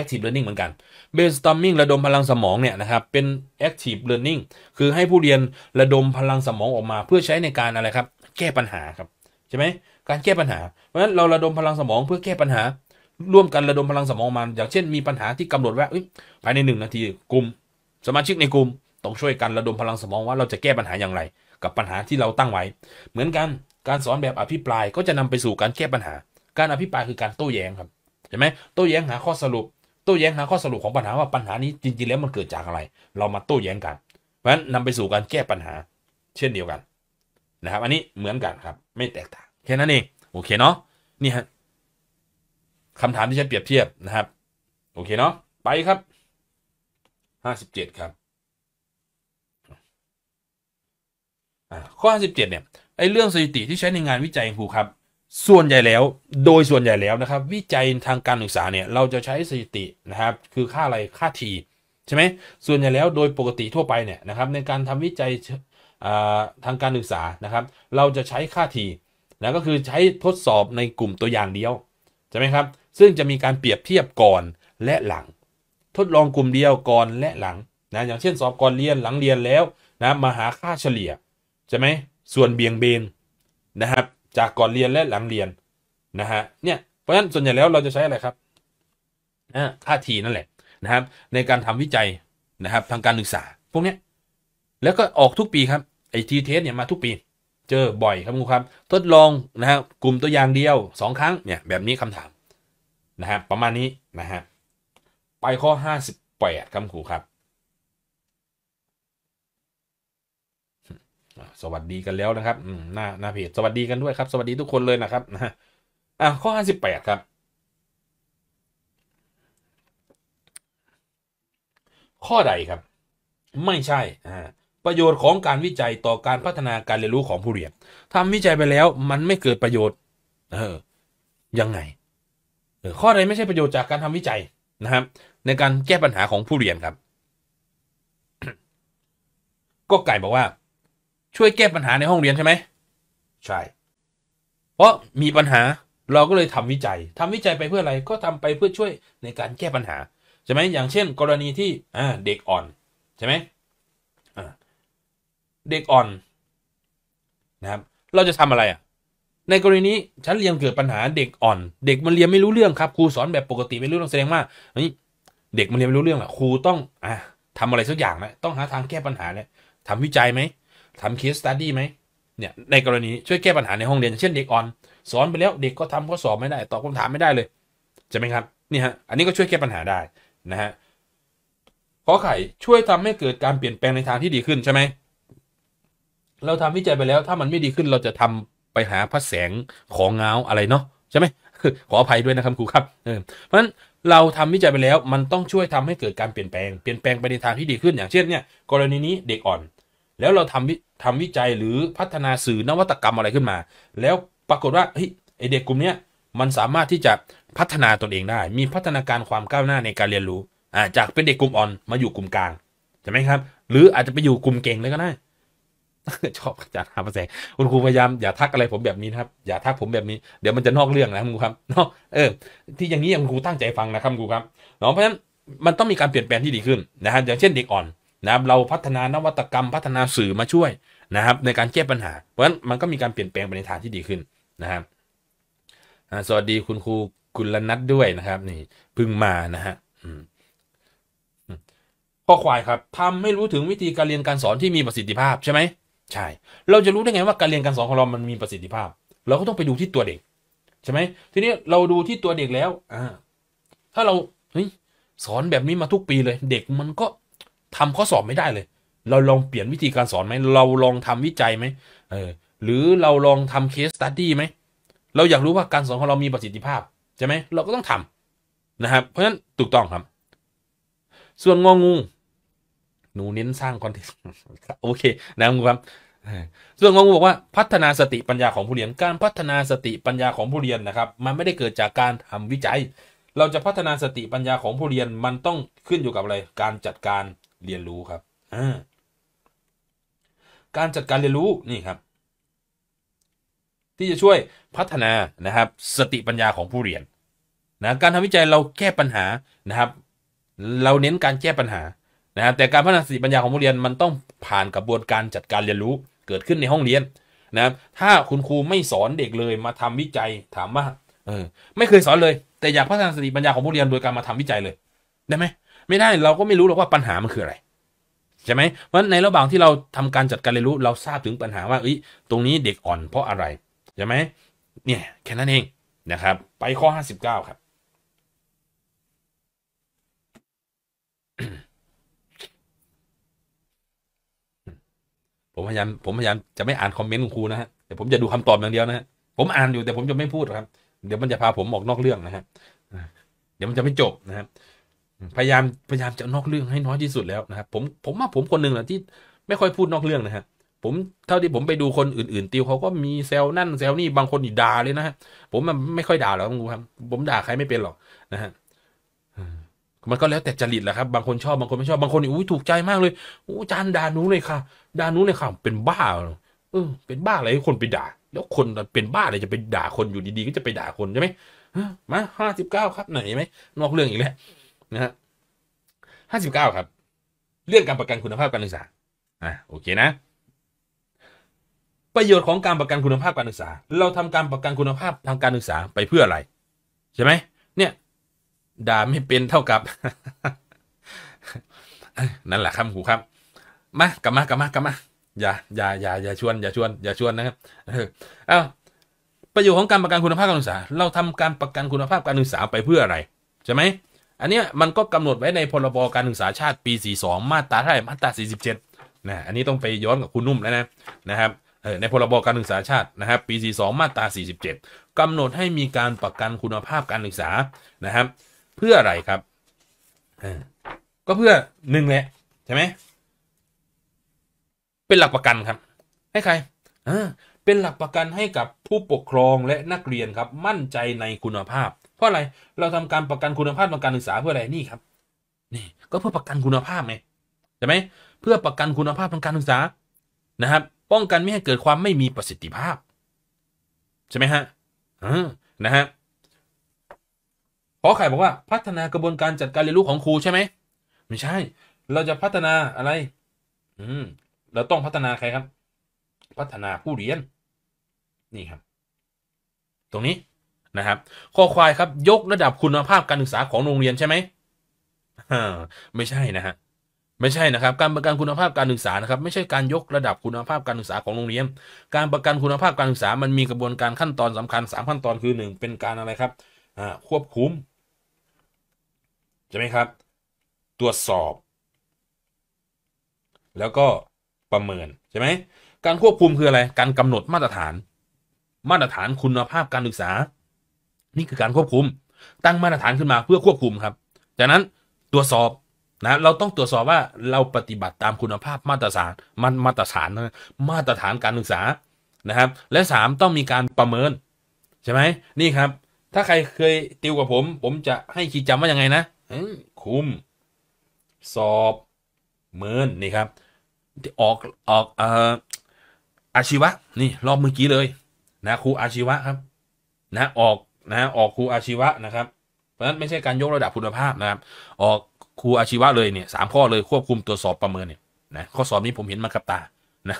active learning เหมือนกัน brainstorming ระดมพลังสมองเนี่ยนะครับเป็น active learning คือให้ผู้เรียนระดมพลังสมองออกมาเพื่อใช้ในการอะไรครับแก้ปัญหาครับใช่ไหมการแก้ปัญหาเพราะฉะนั้นเราระดมพลังสมอง เพื่อแก้ปัญหาร่วมกันระดมพลังสมองมันอย่างเช่นมีปัญหาที่กำหนดว่าภายในหนึ่งนาทีกลุ่มสมาชิกในกลุ่มต้องช่วยกันระดมพลังสมองว่า เราจะแก้ปัญหาอย่างไร กับปัญหาที่เราตั้งไว้ เหมือนกันการสอนแบบอภิปรายก็จะนำไปสู่การแก้ปัญหา การอภิปรายคือการโต้แย้งครับใช่ไหมโต้แย้งหาข้อสรุปโต้แย้งหาข้อสรุปของปัญหาว่าปัญหานี้จริง ๆ แล้วมันเกิดจากอะไร เรามาโต้แย้งกันเพราะฉะนั้นนำไปสู่การแก้ปัญหา เช่นเดียวกันนะครับอันนี้เหมือนกันครับ ไม่แตกต่างแค่นั้นเองโอเคเนาะนี่ฮะคำถามที่ใช้เปรียบเทียบนะครับโอเคเนาะไปครับห้าสิบเจ็ดครับข้อห้าสิบเจ็ดเนี่ยไอ้เรื่องสถิติที่ใช้ในงานวิจัยครูครับ ส่วนใหญ่แล้วโดยส่วนใหญ่แล้วนะครับ วิจัยทางการศึกษาเนี่ยเราจะใช้สถิตินะครับ คือค่าอะไรค่าทีใช่ไหมส่วนใหญ่แล้วโดยปกติทั่วไปเนี่ยนะครับ ในการทำวิจัยทางการศึกษานะครับ เราจะใช้ค่าทีนะก็คือใช้ทดสอบในกลุ่มตัวอย่างเดียวใช่ไหมครับซึ่งจะมีการเปรียบเทียบก่อนและหลัง ทดลองกลุ่มเดียวก่อนและหลังนะ อย่างเช่นสอบก่อนเรียนหลังเรียนแล้วนะ มาหาค่าเฉลี่ยใช่ไหมส่วนเบี่ยงเบนนะครับจากก่อนเรียนและหลังเรียนนะฮะ เนี่ย เพราะฉะนั้นส่วนใหญ่แล้วเราจะใช้อะไรครับนะค่าทีนั่นแหละนะครับในการทำวิจัย นะครับ ทางการศึกษาพวกนี้แล้วก็ออกทุกปีครับไอทีเทสเนี่ยมาทุกปี เจอบ่อยครับคุณครับ ทดลองนะฮะกลุ่มตัวอย่างเดียว2ครั้งเนี่ยแบบนี้คำถามนะฮะประมาณนี้นะฮะไปข้อ 58ครับครูครับสวัสดีกันแล้วนะครับหน้าหน้าเพจสวัสดีกันด้วยครับ สวัสดีทุกคนเลยนะครับนะอ่ะข้อ 58ครับข้อใดครับ ไม่ใช่อ่าประโยชน์ของการวิจัยต่อการพัฒนาการเรียนรู้ของผู้เรียน ทำวิจัยไปแล้วมันไม่เกิดประโยชน์เออยังไงข้อใดไม่ ใช่ประโยชน์จาก การทำวิจัยนะครับ ในการแก้ปัญหาของผู้เรียนครับ ก็ไก่บอกว่า ช่วยแก้ปัญหาในห้องเรียนใช่ไหมใช่เพราะมีปัญหาเราก็เลยทำวิจัย ทำวิจัยไปเพื่ออะไรก็ทำไปเพื่อช่วยในการแก้ปัญหา ใช่ไหมอย่างเช่น กรณีที่อ่าเด็กอ่อนใช่ไหมเด็กอ่อนนะครับ เราจะทำอะไรอ่ะในกรณีนี้ชั้นเรียนเกิดปัญหาเด็กอ่อน เด็กมันเรียนไม่รู้เรื่องครับครูสอนแบบปกติไม่รู้เรื่องแสดงว่าเด็กมันเรียนไม่รู้เรื่องอ่ะครูต้องอ่ะทำอะไรสักอย่างนะต้องหาทางแก้ปัญหาเลยทำวิจัยไหมทำเคสตัดดี้ไหมเนี่ยในกรณีช่วยแก้ปัญหาในห้องเรียนเช่นเด็กอ่อนสอนไปแล้วเด็กก็ทำข้อสอบไม่ได้ตอบคำถามไม่ได้เลยใช่ไหมครับนี่ฮะอันนี้ก็ช่วยแก้ปัญหาได้นะฮะขอไข่ช่วยทำให้เกิดการเปลี่ยนแปลงในทางที่ดีขึ้นใช่ไหมเราทำวิจัยไปแล้วถ้ามันไม่ดีขึ้นเราจะทำไปหาพระแสงของเงาอะไรเนาะใช่ไหมขออภัยด้วยนะครับครูครับเพราะฉะนั้นเราทำวิจัยไปแล้ว มันต้องช่วยทำให้เกิดการเปลี่ยนแปลง เปลี่ยนแปลงไปในทางที่ดีขึ้นอย่างเช่นเนี่ยกรณีนี้เด็กอ่อน แล้วเราทำทำวิจัยหรือพัฒนาสื่อนวัตกรรมอะไรขึ้นมา แล้วปรากฏว่าเฮ้ยไอเด็กกลุ่มเนี้ยมันสามารถที่จะพัฒนาตนเองได้ มีพัฒนาการความก้าวหน้าในการเรียนรู้จากเป็นเด็กกลุ่มอ่อนมาอยู่กลุ่มกลางใช่ไหมครับหรืออาจจะไปอยู่กลุ่มเก่งเลยก็ได้ชอบอาจารย์หาประแสงคุณครูพยายามอย่าทักอะไรผมแบบนี้นะครับอย่าทักผมแบบนี้เดี๋ยวมันจะนอกเรื่องนะครับครูครับเนาะเออที่อย่างนี้คุณครูตั้งใจฟังนะครับคุณครูครับเนาะเพราะฉะนั้นมันต้องมีการเปลี่ยนแปลงที่ดีขึ้นนะครับอย่างเช่นเด็กอ่อนนะครับเราพัฒนานวัตกรรมพัฒนาสื่อมาช่วยนะครับในการแก้ปัญหา เพราะฉะนั้นมันก็มีการเปลี่ยนแปลงไปในทางที่ดีขึ้นนะครับสวัสดีคุณครูกุลนัทด้วยนะครับนี่พึ่งมานะฮะข้อควายครับ ทำให้รู้ถึงวิธีการเรียนการสอนที่มีประสิทธิภาพใช่ไหมใช่เราจะรู้ได้ไงว่าการเรียนการสอนของเรามันมีประสิทธิภาพ เราก็ต้องไปดูที่ตัวเด็กใช่ไหมทีนี้เราดูที่ตัวเด็กแล้วอ่าถ้าเราเฮ้ยสอนแบบนี้มาทุกปีเลยเด็กมันก็ทำข้อสอบไม่ได้เลย เราลองเปลี่ยนวิธีการสอนไหมเราลองทำวิจัยไหมเออหรือเราลองทำเคสตัดดี้ไหม เราอยากรู้ว่าการสอนของเรามีประสิทธิภาพใช่ไหมเราก็ต้องทำนะครับเพราะฉะนั้นถูกต้องครับ ส่วนงองูหนูเน้นสร้างคอนเทนต์โอเคนะคุณครับส่วนของผมบอกว่าพัฒนาสติปัญญาของผู้เรียน การพัฒนาสติปัญญาของผู้เรียนนะครับ มันไม่ได้เกิดจากการทำวิจัย เราจะพัฒนาสติปัญญาของผู้เรียนมันต้องขึ้นอยู่กับอะไร การจัดการเรียนรู้ครับการจัดการเรียนรู้ นี่ครับ ที่จะช่วยพัฒนานะครับสติปัญญาของผู้เรียน นะการทำวิจัยเราแก้ปัญหานะครับ เราเน้นการแก้ปัญหานะครับแต่การพัฒนาสติปัญญาของผู้เรียนมันต้องผ่านกระบวนการจัดการเรียนรู้เกิดขึ้นในห้องเรียน นะครับถ้าคุณครูไม่สอนเด็กเลยมาทำวิจัยถามว่า เออไม่เคยสอนเลย แต่อยากพัฒนาสติปัญญาของผู้เรียนโดยการมาทำวิจัยเลย ได้ไหมไม่ได้เราก็ไม่รู้หรอกว่าปัญหามันคืออะไรใช่ไหมเพราะในระหว่างที่เราทำการจัดการเรียนรู้เราทราบถึงปัญหาว่าเอ้ยตรงนี้เด็กอ่อนเพราะอะไรใช่ไหมเนี่ยแค่นั้นเองนะครับไปข้อ59ครับผมพยายามผมพยายามจะไม่อ่านคอมเมนต์ของครู นะฮะแต่ผมจะดูคำตอบอย่างเดียวนะฮะผม อ่านอยู่แต่ผมจะไม่พูดครับ เดี๋ยวมันจะพาผมออกนอกเรื่องนะฮะเดี๋ยวมันจะไม่จบนะครับพยายามพยายามจะนอกเรื่องให้น้อยที่สุดแล้วนะครับ ผมผมว่าผมคนหนึ่งแหละที่ไม่ค่อยพูดนอกเรื่องนะฮะ ผมเท่าที่ผมไปดูคนอื่นๆติวเขาก็มีเซลนั่นเซลนี่บางคนด่าเลยนะฮะผมมันไม่ค่อยด่าหรอกครับ ผมด่าใครไม่เป็นหรอกนะฮะมันก็แล้วแต่จริตแหละครับบางคนชอบบางคนไม่ชอบบางคนอุ้ยถูกใจมาก เลยอู้จานดานูเลยค่ะดานูเลยค่ะเป็นบ้าเออเป็นบ้าอะไรให้คนไป ด่า แล้วคนเป็นบ้าอะไรจะ ไป ด่าคนอยู่ดีๆ ก็จะไปด่าคนใช่ไหมมาห้าสิบเก้าครับ ไหนไหมนอกเรื่องอีกแล้วนะฮะห้าสิบเก้าครับ เรื่องการประกันคุณภาพการศึกษาอ่ะโอเคนะประโยชน์ของการประกันคุณภาพการศึกษา เราทำการประกันคุณภาพทางการศึกษาไปเพื่ออะไร ใช่ไหมเนี่ยด่าไม่เป็นเท่ากับ นั่นแหละครับครูครับ มากลับมากลับมากลับมาอย่าอย่าอย่าอย่าชวนอย่าชวนอย่าชวนนะครับเอ้าประโยชน์ของการประกันคุณภาพการศึกษา เราทำการประกันคุณภาพการศึกษาไปเพื่ออะไร ใช่ไหม อันนี้มันก็กำหนดไว้ในพรบการศึกษาชาติ ปี42มาตรา่าไร่มาตรา47นะ อันนี้ต้องไปย้อนกับคุณนุ่มแล้วนะนะครับในพรบการศึกษาชาตินะครับปี42มาตรา47กำหนดให้มีการประกันคุณภาพการศึกษานะครับเพื่ออะไรครับ ก็เพื่อหนึ่งแหละ ใช่ไหม เป็นหลักประกันครับให้ใครเป็นหลักประกันให้กับผู้ปกครองและนักเรียนครับ มั่นใจในคุณภาพ เพราะอะไร เราทำการประกันคุณภาพทางการศึกษาเพื่ออะไรนี่ครับ นี่ก็เพื่อประกันคุณภาพไงใช่ไหม เพื่อประกันคุณภาพทางการศึกษา นะครับ ป้องกันไม่ให้เกิดความไม่มีประสิทธิภาพ ใช่ไหมฮะนะฮะขอไข่บอกว่าพัฒนากระบวนการจัดการเรียนรู้ของครูใช่ไหม ไม่ใช่ เราจะพัฒนาอะไร อืมเราต้องพัฒนาใครครับ พัฒนาผู้เรียน นี่ครับ ตรงนี้นะครับ ข้อควายครับ ยกระดับคุณภาพการศึกษาของโรงเรียนใช่ไหมไม่ใช่นะฮะไม่ใช่นะครับ การประกันคุณภาพการศึกษา นะครับ ไม่ใช่การยกระดับคุณภาพการศึกษาของโรงเรียน การประกันคุณภาพการศึกษา มันมีกระบวนการขั้นตอนสำคัญ3ขั้นตอนคือ1เป็นการอะไรครับควบคุมใช่ไหมครับตรวจสอบ แล้วก็ประเมินใช่ไหมการควบคุมคืออะไรการกำหนดมาตรฐาน มาตรฐานคุณภาพการศึกษา นี่คือการควบคุมตั้งมาตรฐานขึ้นมาเพื่อควบคุมครับจากนั้นตรวจสอบนะเราต้องตรวจสอบว่าเราปฏิบัติตามคุณภาพมาตรฐานมันมาตรฐานนะมาตรฐานการศึกษานะครับ และ3ต้องมีการประเมินใช่ไหมนี่ครับถ้าใครเคยติวกับผม ผมจะให้คีดจำว่ายังไงนะคุม สอบเมินนี่ครับออกออกอาอาชีวะ นี่ รอบเมื่อกี้เลย นะ ครูอาชีวะครับ นะ ออกนะ ออกครูอาชีวะนะครับ เพราะฉะนั้นไม่ใช่การยกระดับคุณภาพนะครับ ออกครูอาชีวะเลยเนี่ยสามข้อเลยควบคุมตรวจสอบประเมินเนี่ยนะข้อสอบนี้ผมเห็นมากับตา นะ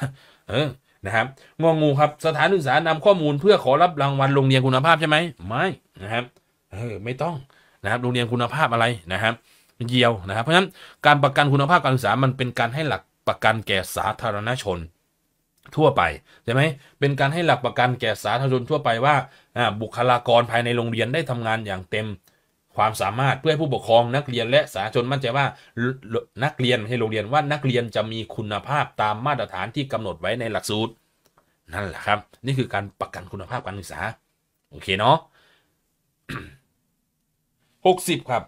เออนะครับงองูครับสถานศึกษานำข้อมูล เพื่อขอรับรางวัลโรงเรียนคุณภาพใช่ไหมไม่นะครับ เออ ไม่ต้องนะครับโรงเรียนคุณภาพอะไรนะครับเยียวนะครับ เพราะฉะนั้นการประกันคุณภาพการศึกษามันเป็นการให้หลักประกันแก่สาธารณชน ทั่วไปใช่ไหม เป็นการให้หลักประกันแก่สาธารณชนทั่วไปว่าบุคลากรภายในโรงเรียนได้ทำงานอย่างเต็ม ความสามารถเพื่อให้ผู้ปกครองนักเรียนและสาธารณชน มั่นใจว่านักเรียนให้โรงเรียนว่านักเรียนจะมีคุณภาพตามมาตรฐานที่กำหนดไว้ในหลักสูตร นั่นแหละครับ นี่คือการประกันคุณภาพการศึกษาโอเคเนาะหกสิบครับ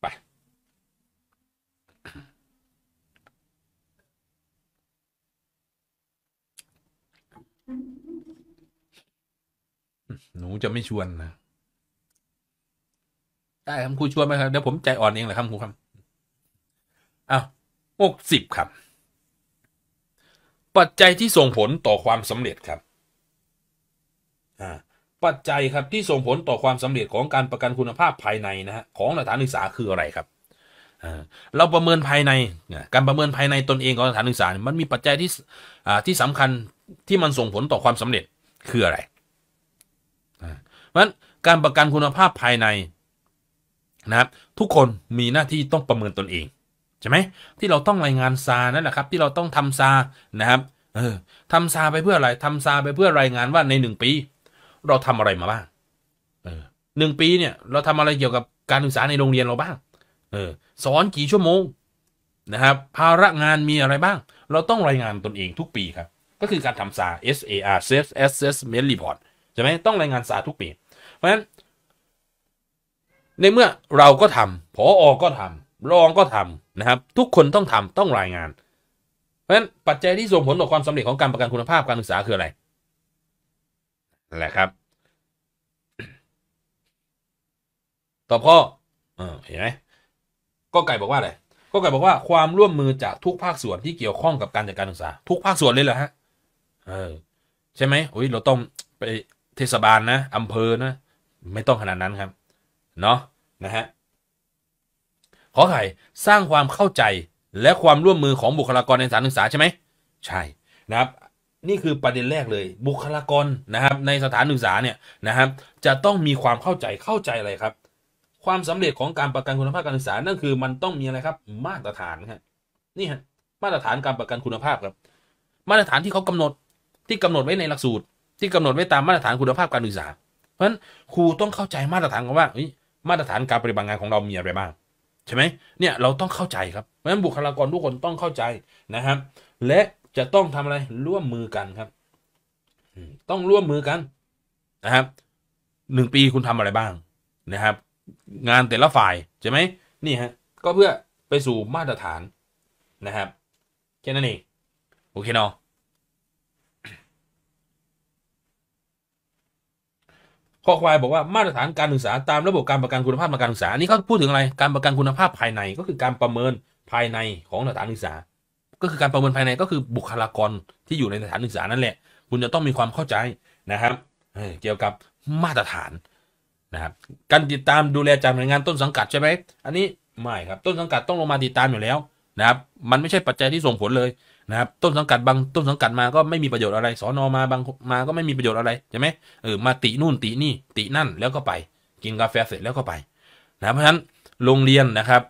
ไป หนูจะไม่ชวน นะ ได้ ครับครูชวนไหมครับ เดี๋ยวผมใจอ่อน เองแหละครับครูครับอ้าวหกสิบครับ ปัจจัยที่ส่งผลต่อความสำเร็จครับ อ่าปัจจัยครับที่ส่งผลต่อความสำเร็จของการประกันคุณภาพภายในนะฮะของสถานศึกษาคืออะไรครับ เราประเมินภายใน การประเมินภายในตนเองของสถานศึกษา มันมีปัจจัยที่ที่สำคัญที่มันส่งผลต่อความสำเร็จคืออะไรเพราะฉะนั้นการประกันคุณภาพภายในนะครับทุกคนมีหน้าที่ต้องประเมินตนเองใช่ไหมที่เราต้องรายงานซานั่นแหละครับ ที่เราต้องทำซานะครับเออทำซาไปเพื่ออะไร ทำซาไปเพื่อรายงานว่าในหนึ่งปีเราทำอะไรมาบ้างเออหนึ่งปีเนี่ยเราทำอะไรเกี่ยวกับการศึกษาในโรงเรียนเราบ้างเออสอนกี่ชั่วโมงนะครับภาระงานมีอะไรบ้าง เราต้องรายงานตนเองทุกปีครับก็คือการทำสา SAR Self Assessment Report ใช่ไหมต้องรายงานสาทุกปี เพราะฉะนั้นในเมื่อเราก็ทำผออก็ทำรองก็ทำนะครับทุกคนต้องทำต้องรายงานเพราะฉะนั้นปัจจัยที่ส่งผลต่อความสำเร็จของการประกันคุณภาพการศึกษาคืออะไรนั่นแหละครับต่อพ่อเห็นไหมก็ไก่บอกว่าอะไรก็ไก่บอกว่าความร่วมมือจากทุกภาคส่วนที่เกี่ยวข้องกับการจัดการศึกษา ทุกภาคส่วนเลยเหรอฮะ เออ ใช่ไหมโอ้ยเราต้องไปเทศบาลนะอำเภอนะ ไม่ต้องขนาดนั้นครับ เนาะ นะฮะ ขอไข่สร้างความเข้าใจและความร่วมมือของบุคลากรในสถานศึกษาใช่ไหม ใช่นะครับนี่คือประเด็นแรกเลยบุคลากรนะครับในสถานศึกษาเนี่ยนะครับจะต้องมีความเข้าใจเข้าใจอะไรครับ ความสำเร็จของการประกันคุณภาพการศึกษานั่นคือ มันต้องมีอะไรครับมาตรฐานับนี่ฮะมาตรฐานการประกันคุณภาพครับ มาตรฐานที่เขากำหนดที่กำหนดไว้ในหลักสูตร ที่กำหนดไว้ตามมาตรฐานคุณภาพการศึกษา เพราะฉะนั้นครูต้องเข้าใจมาตรฐานกันว่ามาตรฐานการปฏิบัติงานของเรามีอะไรบ้างใช่ไหมเนี่ยเราต้องเข้าใจครับเพราะฉะนั้นบุคลากรทุกคนต้องเข้าใจนะครับและจะต้องทำอะไร ร่วมมือกันครับต้องร่วมมือกันนะครับหนึ่งปีคุณทำอะไรบ้างนะครับ งานแต่ละฝ่ายใช่ไหมนี่ฮะก็เพื่อไปสู่มาตรฐานนะครับ แค่นั้นเอง โอเคเนาะข้อควายบอกว่ามาตรฐานการศึกษาตามระบบการประกันคุณภาพการศึกษาอันนี้เขาพูดถึงอะไรการประกันคุณภาพภายในก็คือการประเมินภายในของสถานศึกษาก็คือการประเมินภายในก็คือบุคลากรที่อยู่ในสถานศึกษานั่นแหละ คุณจะต้องมีความเข้าใจนะครับ เกี่ยวกับมาตรฐานนะครับการติดตามดูแลจากหน่วยงานต้นสังกัดใช่ไหมอันนี้ไม่ครับต้นสังกัดต้องลงมาติดตามอยู่แล้วนะครับ มันไม่ใช่ปัจจัยที่ส่งผลเลยนะครับ ต้นสังกัดบางต้นสังกัดมาก็ไม่มีประโยชน์อะไรสอนอมาบางมาก็ไม่มีประโยชน์อะไรใช่ไหมเออมาตินู่นตินี่ตินั่นแล้วก็ไป กินกาแฟเสร็จแล้วก็ไปนะเพราะฉะนั้นโรงเรียนนะครับ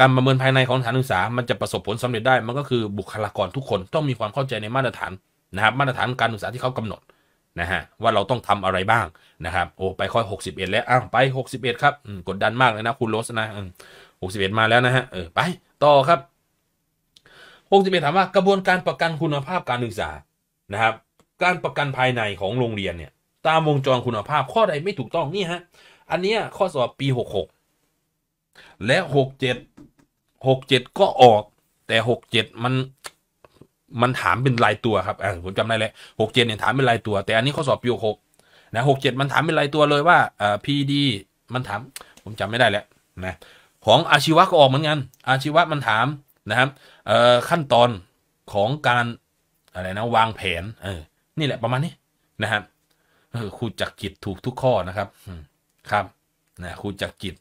การประเมินภายในของสถานศึกษามันจะประสบผลสำเร็จได้มันก็คือบุคลากรทุกคนต้องมีความเข้าใจในมาตรฐานนะครับมาตรฐานการศึกษาที่เขากำหนดนะฮะว่าเราต้องทำอะไรบ้าง นะครับ โอ้ไปข้อ61แล้วอ้าวไป61ครับกดดันมากเลยนะ คุณโรสนะหกสิบเอ็ดมาแล้วนะฮะเออไปต่อครับ็ดถามว่า กระบวนการประกันคุณภาพการศึกษานะครับ การประกันภายในของโรงเรียนเนี่ยตามวงจรคุณภาพข้อใดไม่ถูกต้องนี่ฮะอันนี้ข้อสอบปีหกหกและหกเจ็ดหกเจ็ดก็ออก แต่หกเจ็ดมันมันถามเป็นรายตัวครับอ่าผมจำได้แล้วหกเจ็ดเนี่ยถามเป็นรายตัว แต่อันนี้ข้อสอบปีหกนะหกเจ็ดมันถามเป็นรายตัวเลยว่าอ่าพีดีมันถาม ผมจำไม่ได้แล้วนะของอาชีวะก็ออกเหมือนกัน อาชีวะมันถามนะครับเอ่อขั้นตอนของการอะไรนะวางแผนเออนี่แหละประมาณนี้นะครับครูจักกิจถูกทุกข้อนะครับครับนะครูจักกิจ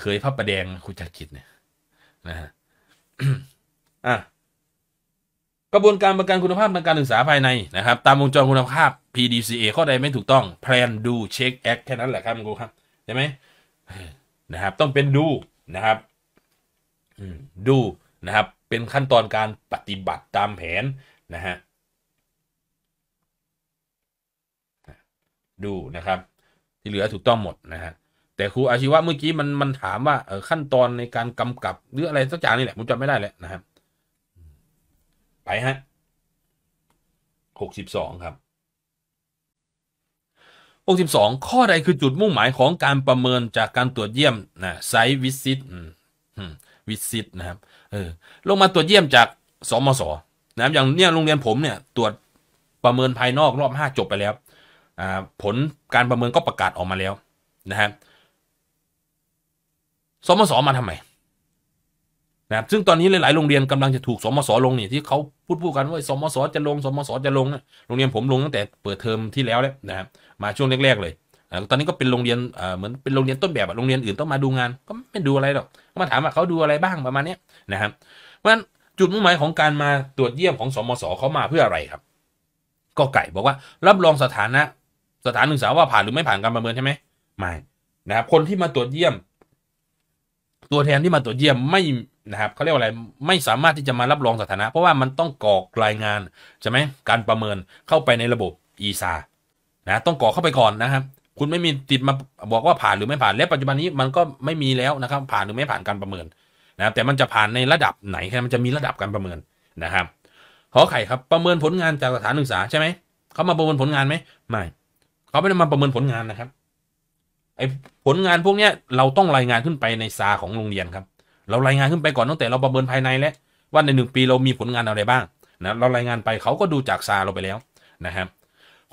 เคยพระประแดงคุณจักรกิจเนี่ยนะฮะอ่ะกระบวนการประกันคุณภาพทางการศึกษาภายในนะครับ ตามวงจรคุณภาพ PDCA ข้อใดไม่ถูกต้อง plan do check act แค่นั้นแหละครับครูครับใช่ไหมนะครับต้องเป็นดูนะครับดูนะครับ เป็นขั้นตอนการปฏิบัติตามแผนนะฮะดูนะครับ ที่เหลือถูกต้องหมดนะฮะแต่ครูอาชีวะเมื่อกี้มันมันถามว่าเออขั้นตอนในการกำกับหรืออะไรสักอย่างนี่แหละผมจำไม่ได้แหละนะครับ ไปฮะหกสิบสองครับหกสิบสองข้อใดคือจุดมุ่งหมายของการประเมินจากการตรวจเยี่ยม นะไซวิสิตวิสิตนะครับ เออลงมาตรวจเยี่ยมจากสมศนะอย่างเนี่ยโรงเรียนผมเนี่ย ตรวจประเมินภายนอกรอบห้าจบไปแล้วอ่าผลการประเมินก็ประกาศออกมาแล้ว นะครับสมสมาทำไมนะครับซึ่งตอนนี้หลายๆโรงเรียนกำลังจะถูก สมสลงนี่ที่เขาพูดพูดกันว่าสมสจะลง สมสจะลงโรงเรียนผมลงตั้งแต่เปิดเทอมที่แล้วแล้วนะครับมาช่วงแรกๆเลย ตอนนี้ก็เป็นโรงเรียนเหมือนเป็นโรงเรียนต้นแบบโรงเรียนอื่นต้องมาดูงาน ก็ไม่ดูอะไรหรอกมาถามว่าเขาดูอะไรบ้างประมาณนี้นะครับเพราะฉะนั้น จุดมุ่งหมายของการมาตรวจเยี่ยมของ สมสเขามาเพื่ออะไรครับก็ไก่บอกว่ารับรองสถานะ สถานศึกษา ว่าผ่านหรือไม่ผ่านการประเมินใช่ไหมไม่นะครับคนที่มาตรวจเยี่ยมตัวแทนที่มาตรวจเยี่ยมไม่นะครับเขาเรียกว่าอะไรไม่สามารถที่จะมารับรองสถานะเพราะว่ามันต้องกรอกรายงานใช่ไหมการประเมินเข้าไปในระบบอีซานะต้องกรอกเข้าไปก่อนนะครับ คุณไม่มีติดมาบอกว่าผ่านหรือไม่ผ่านและปัจจุบันนี้มันก็ไม่มีแล้วนะครับ ผ่านหรือไม่ผ่านการประเมินนะครับ แต่มันจะผ่านในระดับไหนแค่มันจะมีระดับการประเมินนะครับ ขอไข่ครับประเมินผลงานจากสถานศึกษาใช่ไหมเขามาประเมินผลงานไหมไม่เขาไม่ได้มาประเมินผลงานนะครับไอ้ผลงานพวกเนี้ยเราต้องรายงานขึ้นไปในซา ของโรงเรียนครับ เรารายงานขึ้นไปก่อนตั้งแต่เราประเมินภายในแล้วว่าในหนึ่งปีเรามีผลงานอะไรบ้างนะเรารายงานไปเขาก็ดูจากซาเราไปแล้วนะครับ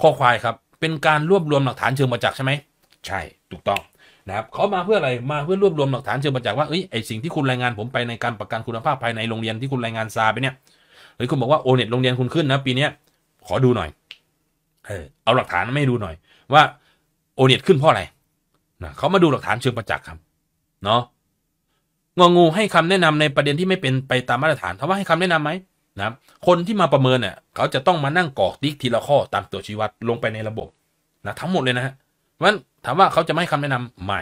ข้อควายครับเป็นการรวบรวมหลักฐานเชิงประจักษ์ใช่ไหมใช่ ถูกต้องนะครับเขามาเพื่ออะไรมาเพื่อรวบรวมหลักฐานเชิงประจักษ์ว่าเอ้ยไอสิ่งที่คุณรายงานผมไปในการประกันคุณภาพภายในโรงเรียน ที่คุณรายงานซาไปเนี่ยหรือคุณบอกว่าโอเน็ตโรงเรียนคุณขึ้นนะปีนี้ขอดูหน่อยเออเอาหลักฐานไม่ดูหน่อย ว่าโอเน็ตขึ้นเพราะอะไรนะเขามาดูหลักฐานเชิงประจักษ์ครับ เนาะงงงูให้คำแนะนำในประเด็นที่ไม่เป็นไปตามมาตรฐานถามว่าให้คำแนะนํำไหมนะ คนที่มาประเมินเนี่ยเขาจะต้องมานั่งกอกติ๊กทีละข้อตามตัวชี้วัดลงไปในระบบนะทั้งหมดเลยนะฮะมันถามว่าเขาจะไม่ให้คำแนะนำไม่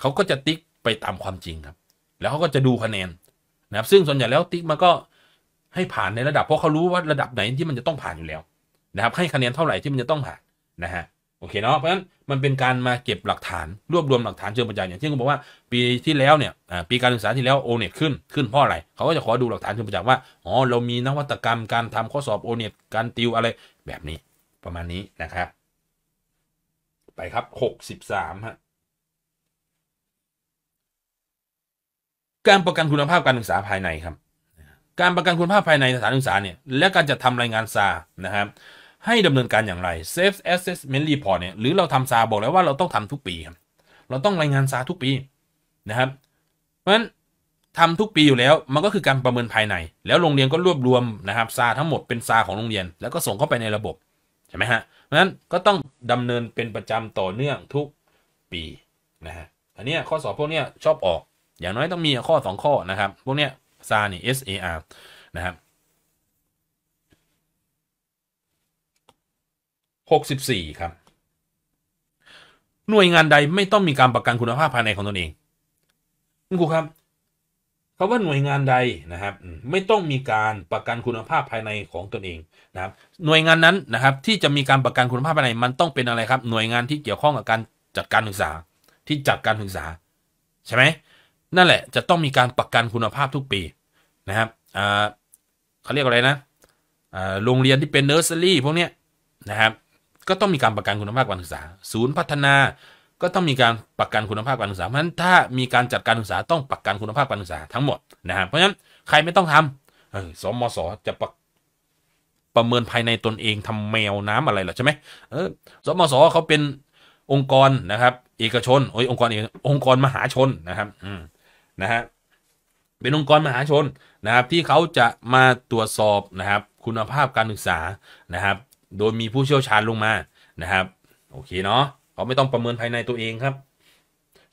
เขาก็จะติ๊กไปตามความจริงครับ แล้วเขาก็จะดูคะแนนนะครับซึ่งส่วนใหญ่แล้วติ๊กมันก็ให้ผ่านในระดับ เพราะเขารู้ว่าระดับไหนที่มันจะต้องผ่านอยู่แล้วนะครับให้คะแนนเท่าไหร่ที่มันจะต้องผ่านนะฮะโอเคเนาะเพราะฉะนั้นมันเป็นการมาเก็บหลักฐานรวบรวมหลักฐานเชิงประจักษ์อย่างที่ผมบอกว่า ปีที่แล้วเนี่ยปีการศึกษาที่แล้วโอเน็ตขึ้นขึ้นเพราะอะไรเขาก็จะขอดูหลักฐานเชิงประจักษ์ว่าอ๋อเรามีนวัตกรรมการทำข้อสอบโอเน็ตการติวอะไรแบบนี้ประมาณนี้นะครับ ไปครับหกสิบามฮะการประกันคุณภาพการศึกษาภายในครับ การประกันคุณภาพภายในสถานศึกษาเนี่ยและการจัดทำรายงานซานะครับให้ดำเนินการอย่างไร Safe Assessment Report เนี่ยหรือเราทำซาบอกแล้วว่าเราต้องทำทุกปีครับเราต้องรายงานซาทุกปีนะครับ เพราะฉะนั้นทำทุกปีอยู่แล้วมันก็คือการประเมินภายใน แล้วโรงเรียนก็รวบรวมนะครับซาทั้งหมดเป็นซาของโรงเรียน แล้วก็ส่งเข้าไปในระบบใช่ไหมฮะเพราะฉะนั้นก็ต้องดำเนินเป็นประจำต่อเนื่องทุกปีนะฮะอันนี้ข้อสอบพวกเนี้ยชอบออก อย่างน้อยต้องมีข้อ2ข้อนะครับพวกเนี้ยซาเนี่ย SAR นะครับ64 ครับหน่วยงานใดไม่ต้องมีการประกันคุณภาพภายในของตนเองคุณครูครับคำว่าหน่วยงานใดนะครับไม่ต้องมีการประกันคุณภาพภายในของตนเองนะครับ หน่วยงานนั้นนะครับที่จะมีการประกันคุณภาพภายในมันต้องเป็นอะไรครับ หน่วยงานที่เกี่ยวข้องกับการจัดการศึกษาที่จัดการศึกษา ใช่ไหมนั่นแหละจะต้องมีการประกันคุณภาพทุกปีนะครับเขาเรียกอะไรนะโรงเรียนที่เป็นเนอร์เซอรี่พวกเนี้ยนะครับก็ ต้อง มี การประกันคุณภาพการศึกษา ศูนย์พัฒนา ก็ต้องมีการประกันคุณภาพการศึกษาเพราะฉะนั้นถ้ามีการจัดการศึกษาต้องประกันคุณภาพการศึกษา ทั้งหมดนะครับ เพราะฉะนั้นใครไม่ต้องทำสมศจะประประเมินภายในตนเองทำแมวน้ำอะไรหรอใช่ไหม เออสมศเขาเป็นองค์กรนะครับ เอกชนโอ้ยองค์กรองค์กรมหาชนนะครับ อืม นะฮะ เป็นองค์กรมหาชนนะครับ ที่เขาจะมาตรวจสอบนะครับ คุณภาพการศึกษานะครับโดยมีผู้เชี่ยวชาญลงมา นะครับ โอเค เนาะเขาไม่ต้องประเมินภายในตัวเองครับ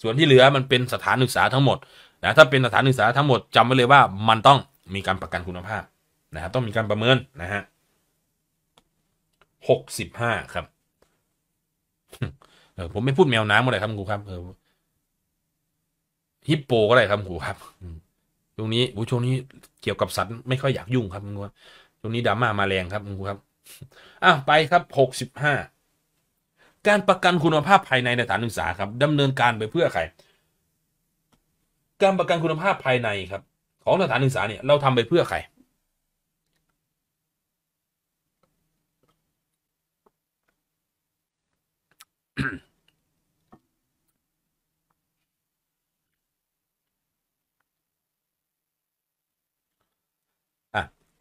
ส่วนที่เหลือมันเป็น สถานศึกษาทั้งหมดนะถ้าเป็นสถานศึกษาทั้งหมดจำไว้เลยว่ามันต้องมีการประกันคุณภาพ นะครับต้องมีการประเมินนะฮะหกสิบห้าครับเออผมไม่พูดแมวน้ำอะไรครับครูครับเออฮิปโปก็ได้ครับครูครับช่วงนี้โอ้ช่วงนี้เกี่ยวกับสัตว์ไม่ค่อยอยากยุ่งครับครูครับช่วงนี้ดราม่ามาแรงครับครูครับอ่ะไปครับหกสิบห้าการประกันคุณภาพภายในในสถานศึกษาครับ ดำเนินการไปเพื่อใคร การประกันคุณภาพภายในครับของสถานศึกษาเนี่ยเราทำไปเพื่อใครอืม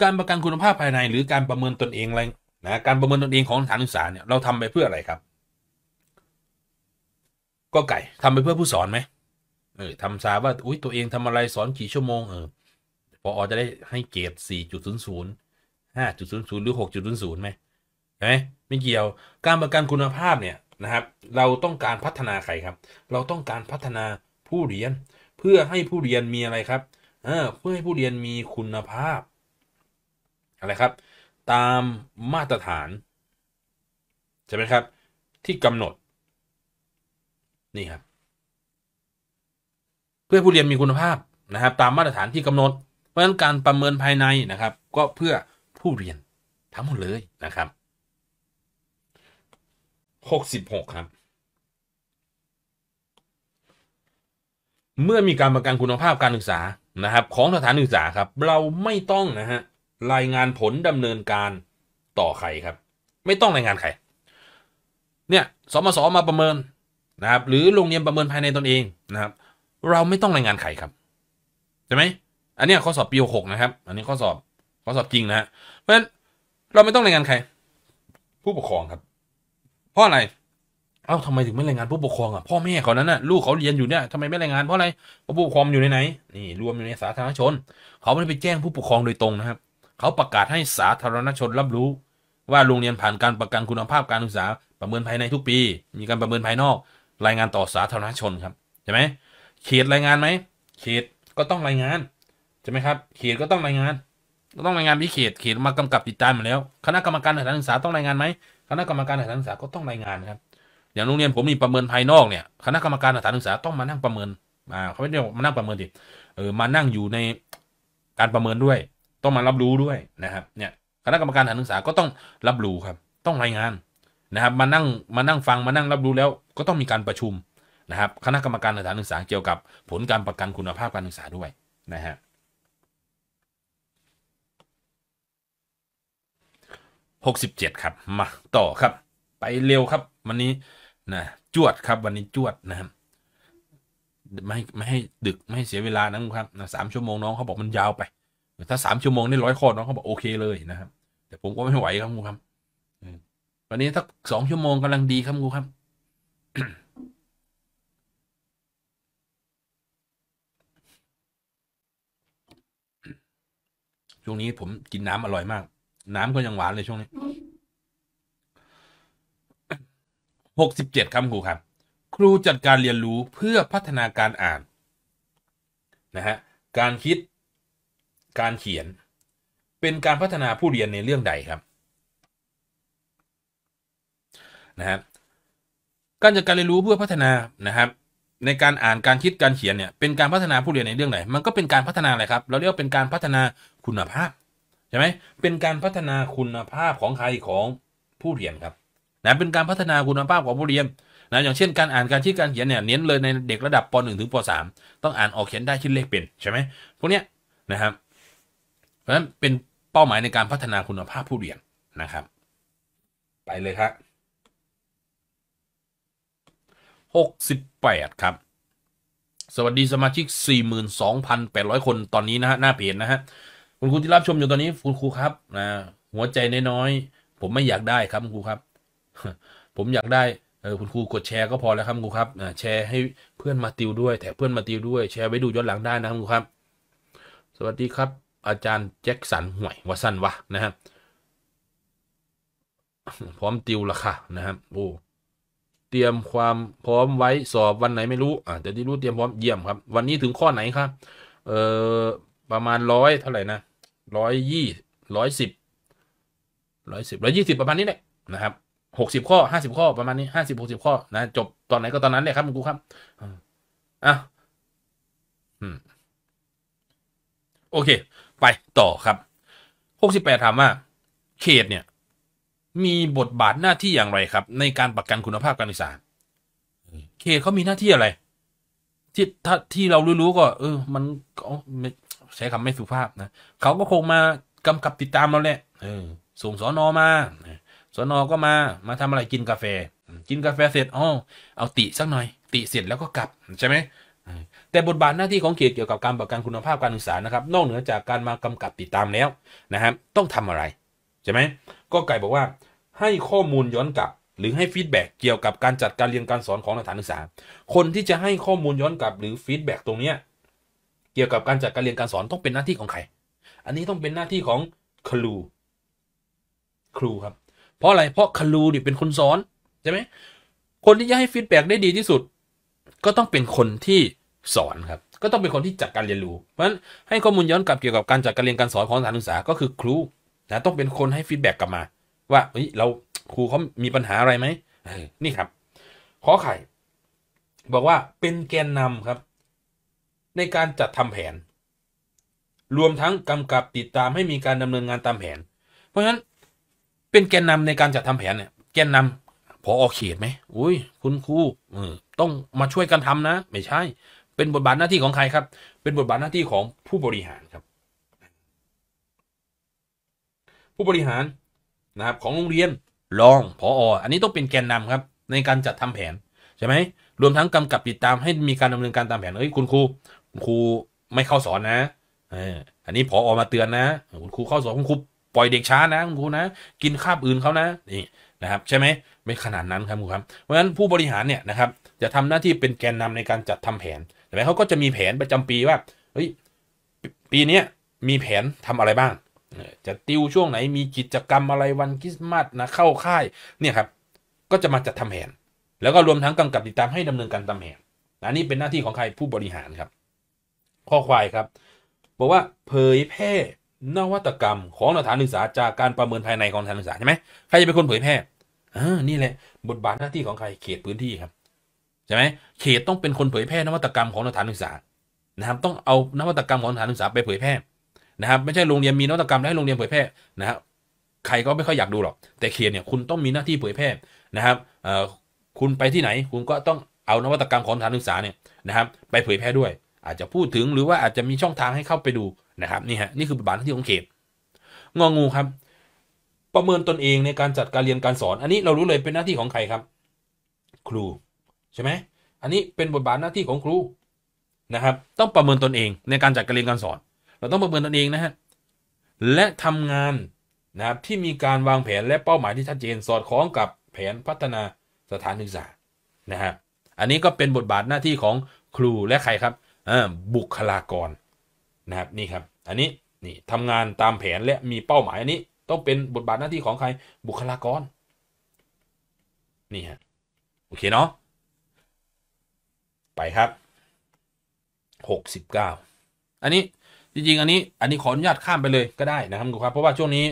การประกันคุณภาพภายใน หรือการประเมินตนเองอะไรนะการประเมินตนเองของสถานศึกษาเนี่ยเราทำไปเพื่ออะไรครับ ก็ไก่ทำไปเพื่อผู้สอนไหมเออทำซาว่าอุ้ยตัวเองทำอะไรสอนกี่ชั่วโมงเออ พออจะได้ให้เกรดสี่จุดศูนย์ศูนย์ห้าจุดศศููนนยย์์หรือหกจุดศูนยไหมใช่ไหมไม่เกี่ยว การประกันคุณภาพเนี่ยนะครับ เราต้องการพัฒนาใครครับ เราต้องการพัฒนาผู้เรียนเพื่อให้ผู้เรียนมีอะไรครับเออเพื่อให้ผู้เรียนมีคุณภาพะไรครับ ตามมาตรฐานใช่ไหมครับที่กำหนดนี่ครับเพื่อผู้เรียนมีคุณภาพนะครับ ตามมาตรฐานที่กำหนดเพราะฉะนั้นการประเมินภายในนะครับ ก็เพื่อผู้เรียนทั้งหมด เลยนะครับหกสิบหกครับ เมื่อมีการประกันคุณภาพการศึกษานะครับ ของสถานศึกษาครับเราไม่ต้องนะฮะรายงานผลดำเนินการต่อใครครับ ไม่ต้องรายงานใครเนี่ย สมสมาประเมินนะครับ หรือโรงเรียนประเมินภายในตนเองนะครับ เราไม่ต้องรายงาน ใครครับใช่ไหมอันนี้ข้อสอบปีหกนะครับ อันนี้ข้อสอบข้อสอบจริงนะเพราะฉะนั้นเราไม่ต้องรายงาน ใคร ผู้ปกครองครับเพราะอะไร เอ้าทำไมถึงไม่รายงานผู้ปกครองอ่ะพ่อแม่เขานั้นน่ะลูกเขาเรียนอยู่เนี่ยทำไมไม่รายงาน เพราะอะไรผู้ปกครองอยู่ในไหนนี่รวมอยู่ในสาธารณชนเขาไม่ได้ไปแจ้งผู้ปกครองโดยตรงนะครับเขาประกาศให้สาธารณชนรับรู้ ว่าโรงเรียนผ่านการประกันคุณภาพการศึกษา ประเมินภายในทุกปี มีการประเมินภายนอก รายงานต่อสาธารณชนครับใช่ไหมเขตรายงานไหมเขตก็ต้องรายงานใช่ไหมครับเขตก็ต้องรายงานก็ต้องรายงานพิเขตเขตมากำกับติดตามมาแล้ว คณะกรรมการสถานศึกษาต้องรายงานไหมคณะกรรมการสถานศึกษาก็ต้องรายงานครับ อย่างโรงเรียนผมมีประเมินภายนอกเนี่ยคณะกรรมการสถานศึกษาต้องมานั่งประเมินอ่าเขาไม่ได้มานั่งประเมินดิเออมานั่งอยู่ในการประเมินด้วยต้องมา รับรู้ด้วย นะครับเนี่ยคณะกรรมการฐานศึกษาก็ต้องรับรู้ครับ ต้องรายงาน นะครับมานั่งมานั่งฟังมานั่งรับรู้แล้วก็ต้องมีการประชุม นะครับคณะกรรมการสถานศึกษาเกี่ยวกับผลการประกันคุณภาพการศึกษาด้วยนะฮะหกสิบเจ็ดครับ มาต่อ ครับ ไปเร็วครับ วันนี้นะจวดครับวันนี้จวดนะครับ ไม่ ไม่ให้ดึกไม่ให้เสียเวลานะครับสามชั่วโมงน้อง เขาบอกมันยาวไปถ้าสามชั่วโมงได้ร้อยข้อน้องเขาบอกโอเคเลยนะครับ แต่ผมก็ไม่ไหวครับครูครับ วันนี้ถ้าสองชั่วโมงกำลังดีครับครูครับ ช่วงนี้ผมกินน้ำอร่อยมาก น้ำก็ยังหวานเลยช่วงนี้หกสิบเจ็ดคำครูครับ ครูจัดการเรียนรู้เพื่อพัฒนาการอ่านนะฮะการคิดการเขียนเป็นการพัฒนาผู้เรียนในเรื่องใดครับนะครับการจัดการเรียนรู้เพื่อพัฒนานะครับในการอ่านการคิดการเขียนเนี่ยเป็นการพัฒนาผู้เรียนในเรื่องไหนมันก็เป็นการพัฒนาอะไรครับ เราเรียกว่าเป็นการพัฒนาคุณภาพ ใช่ไหมเป็นการพัฒนาคุณภาพของใครของผู้เรียนครับนะเป็นการพัฒนาคุณภาพของผู้เรียนนะอย่างเช่น การอ่านการคิดการเขียนเนี่ยเน้นเลยในเด็กระดับป .1 ถึงป .3 ต้องอ่านออกเขียนได้คิดเลขเป็นใช่ไหมพวกเนี้ยนะครับเพราะฉะนั้นเป็นเป้าหมายในการพัฒนาคุณภาพผู้เรียนนะครับ ไปเลยครับ68 ครับ สวัสดีสมาชิก 42,800 คนตอนนี้นะฮะหน้าเพจนะฮะคุณครูที่รับชมอยู่ตอนนี้คุณครูครับนะหัวใจน้อยๆ ผมไม่อยากได้ครับคุณครูครับ ผมอยากได้เออคุณครูกดแชร์ก็พอแล้วครับคุณครูครับ แชร์ให้เพื่อนมาติวด้วย แถมเพื่อนมาติวด้วยแชร์ไว้ดูย้อนหลังได้นะครับคุณครูครับ สวัสดีครับอาจารย์แจ็คสันห่วยวาสันวะนะฮะพร้อมติวละค่ะ นะครับโอ้เตรียมความพร้อมไว้สอบ วัน ไหน ไม่รู้ อ่าแต่ที่รู้เตรียมพร้อมเยี่ยม ครับ วันนี้ ถึงข้อไหน ครับ เอ่อประมาณร้อยเท่าไหร่นะร้อยยี่ร้อยสิบร้อยสิบร้อยยี่สิบประมาณ นี้แหละนะครับหกสิบข้อห้าสิบข้อประมาณนี้ห้าสิบหกสิบข้อนะจบตอนไหนก็ตอนนั้นเลยครับคุณครูครับอ่ะอืมโอเคไปต่อครับ68ถามว่า เขตเนี่ย มีบทบาทหน้าที่อย่างไรครับ ในการประกันคุณภาพการศึกษาเขตเขามีหน้าที่อะไรที่ถ้าที่เรารู้ๆก็ เออ มันใช้คำไม่สุภาพนะเขาก็คงมากำกับติดตามเราแหละเออส่งสอนอมาสอนอก็มา มาทำอะไรกินกาแฟกินกาแฟเสร็จอ๋อเอาติสักหน่อยติเสร็จแล้วก็กลับใช่ไหมแต่บทบาทหน้าที่ของเขตเกี่ยวกับการประกันคุณภาพการศึกษานะครับ นอกเหนือจากการมากำกับติดตามแล้วนะครับต้องทำอะไรใช่ไหมก็ไก่บอกว่า ให้ข้อมูลย้อนกลับ หรือให้ฟีดแบ็กเกี่ยวกับการจัดการเรียนการสอนของสถานศึกษา คนที่จะให้ข้อมูลย้อนกลับหรือฟีดแบ็กตรงเนี้ยเกี่ยวกับการจัดการเรียนการสอนต้องเป็นหน้าที่ของใคร อันนี้ต้องเป็นหน้าที่ของครูครูครับเพราะอะไรเพราะครูนี่เป็นคนสอนใช่ไหมคนที่จะให้ฟีดแบ็กได้ดีที่สุด ก็ต้องเป็นคนที่สอนครับก็ต้องเป็นคนที่จัดการเรียนรู้เพราะฉะนั้นให้ข้อมูลย้อนกลับเกี่ยวกับการจัดการเรียนการสอนของสถานศึกษา ก็คือครูนะต้องเป็นคนให้ฟีดแบ็กกลับมา ว่าเฮ้ยเราครูเขามีปัญหาอะไรไหมนี่ครับขอไข่ บอกว่าเป็นแกนนำครับ ในการจัดทำแผน รวมทั้งกำกับติดตามให้มีการดำเนินงานตามแผน เพราะฉะนั้น เป็นแกนนำในการจัดทำแผนเนี่ยแกนนำพอออกเขตไหมอุ้ยคุณครูเออต้องมาช่วยกันทำนะไม่ใช่เป็นบทบาทหน้าที่ของใครครับ เป็นบทบาทหน้าที่ของผู้บริหารครับ ผู้บริหารนะครับของโรงเรียน รอง ผอออันนี้ต้องเป็นแกนนำครับในการจัดทำแผนใช่ไหมรวมทั้งกำกับติดตามให้มีการดำเนินการตามแผนเอ้ย คุณครูคุณครูไม่เข้าสอนนะอันนี้ผออมาเตือนนะ คุณครูเข้าสอน คุณครูปล่อยเด็กช้านะ คุณครูนะ กินคาบอื่นเขานะ นี่นะครับ ใช่ไหม ไม่ขนาดนั้นครับคุณครับ เพราะฉะนั้นผู้บริหารเนี่ยนะครับจะทำหน้าที่เป็นแกนนำในการจัดทำแผนไหมเขาก็จะมีแผนประจำปีว่าเฮ้ยปีนี้มีแผนทำอะไรบ้าง จะ ติว ช่วงไหนมีกิจกรรมอะไรวันคริสต์มาสนะ เข้าค่าย เนี่ยครับ ก็จะมาจัดทำแผน แล้ว ก็ รวมทั้งกำกับติดตามให้ดำเนินการตามแผนอันนี้เป็นหน้าที่ของใครผู้บริหารครับ ข้อควาย ครับ บอกว่าเผยแพร่นวัตกรรมของสถานศึกษาจากการประเมินภายในของสถานศึกษาใช่ไหมใครจะเป็นคนเผยแพร่อ่านี่แหละ บทบาทหน้าที่ของใครเขตพื้นที่ครับใช่ไหมเขตต้องเป็นคนเผยแพร่นวัตกรรมของสถานศึกษา นะครับ ต้องเอานวัตกรรมของสถานศึกษาไปเผยแพร่ นะครับ ไม่ใช่โรงเรียนมีนวัตกรรมแล้วให้โรงเรียนเผยแพร่ นะครับ ใครก็ไม่ค่อยอยากดูหรอก แต่เขตเนี่ย คุณต้องมีหน้าที่เผยแพร่ นะครับคุณไปที่ไหน คุณก็ต้องเอานวัตกรรมของสถานศึกษาเนี่ย นะครับ ไปเผยแพร่ด้วย อาจจะพูดถึง หรือว่าอาจจะมีช่องทางให้เข้าไปดู นะครับ นี่ฮะ นี่คือบทบาทหน้าที่ของเขตงองูครับ ประเมินตนเองในการจัดการเรียนการสอน อันนี้เรารู้เลย เป็นหน้าที่ของใครครับ ครูใช่ไหม อันนี้เป็นบทบาทหน้าที่ของครูนะครับ ต้องประเมินตนเองในการจัดการเรียนการสอน เราต้องประเมินตนเองนะฮะ และทำงานนะครับที่มีการวางแผนและเป้าหมายที่ชัดเจนสอดคล้องกับแผนพัฒนาสถานศึกษา นะครับอันนี้ก็เป็นบทบาทหน้าที่ของครูและใครครับบุคลากรนะครับ นี่ครับ อันนี้ นี่ทำงานตามแผนและมีเป้าหมาย อันนี้ต้องเป็นบทบาทหน้าที่ของใคร บุคลากร นี่ฮะ โอเคเนาะไปครับหกสิบเก้าอันนี้จริงๆอันนี้อันนี้ขออนุญาตข้ามไปเลยก็ได้นะครับครับเพราะว่าช่วงนี้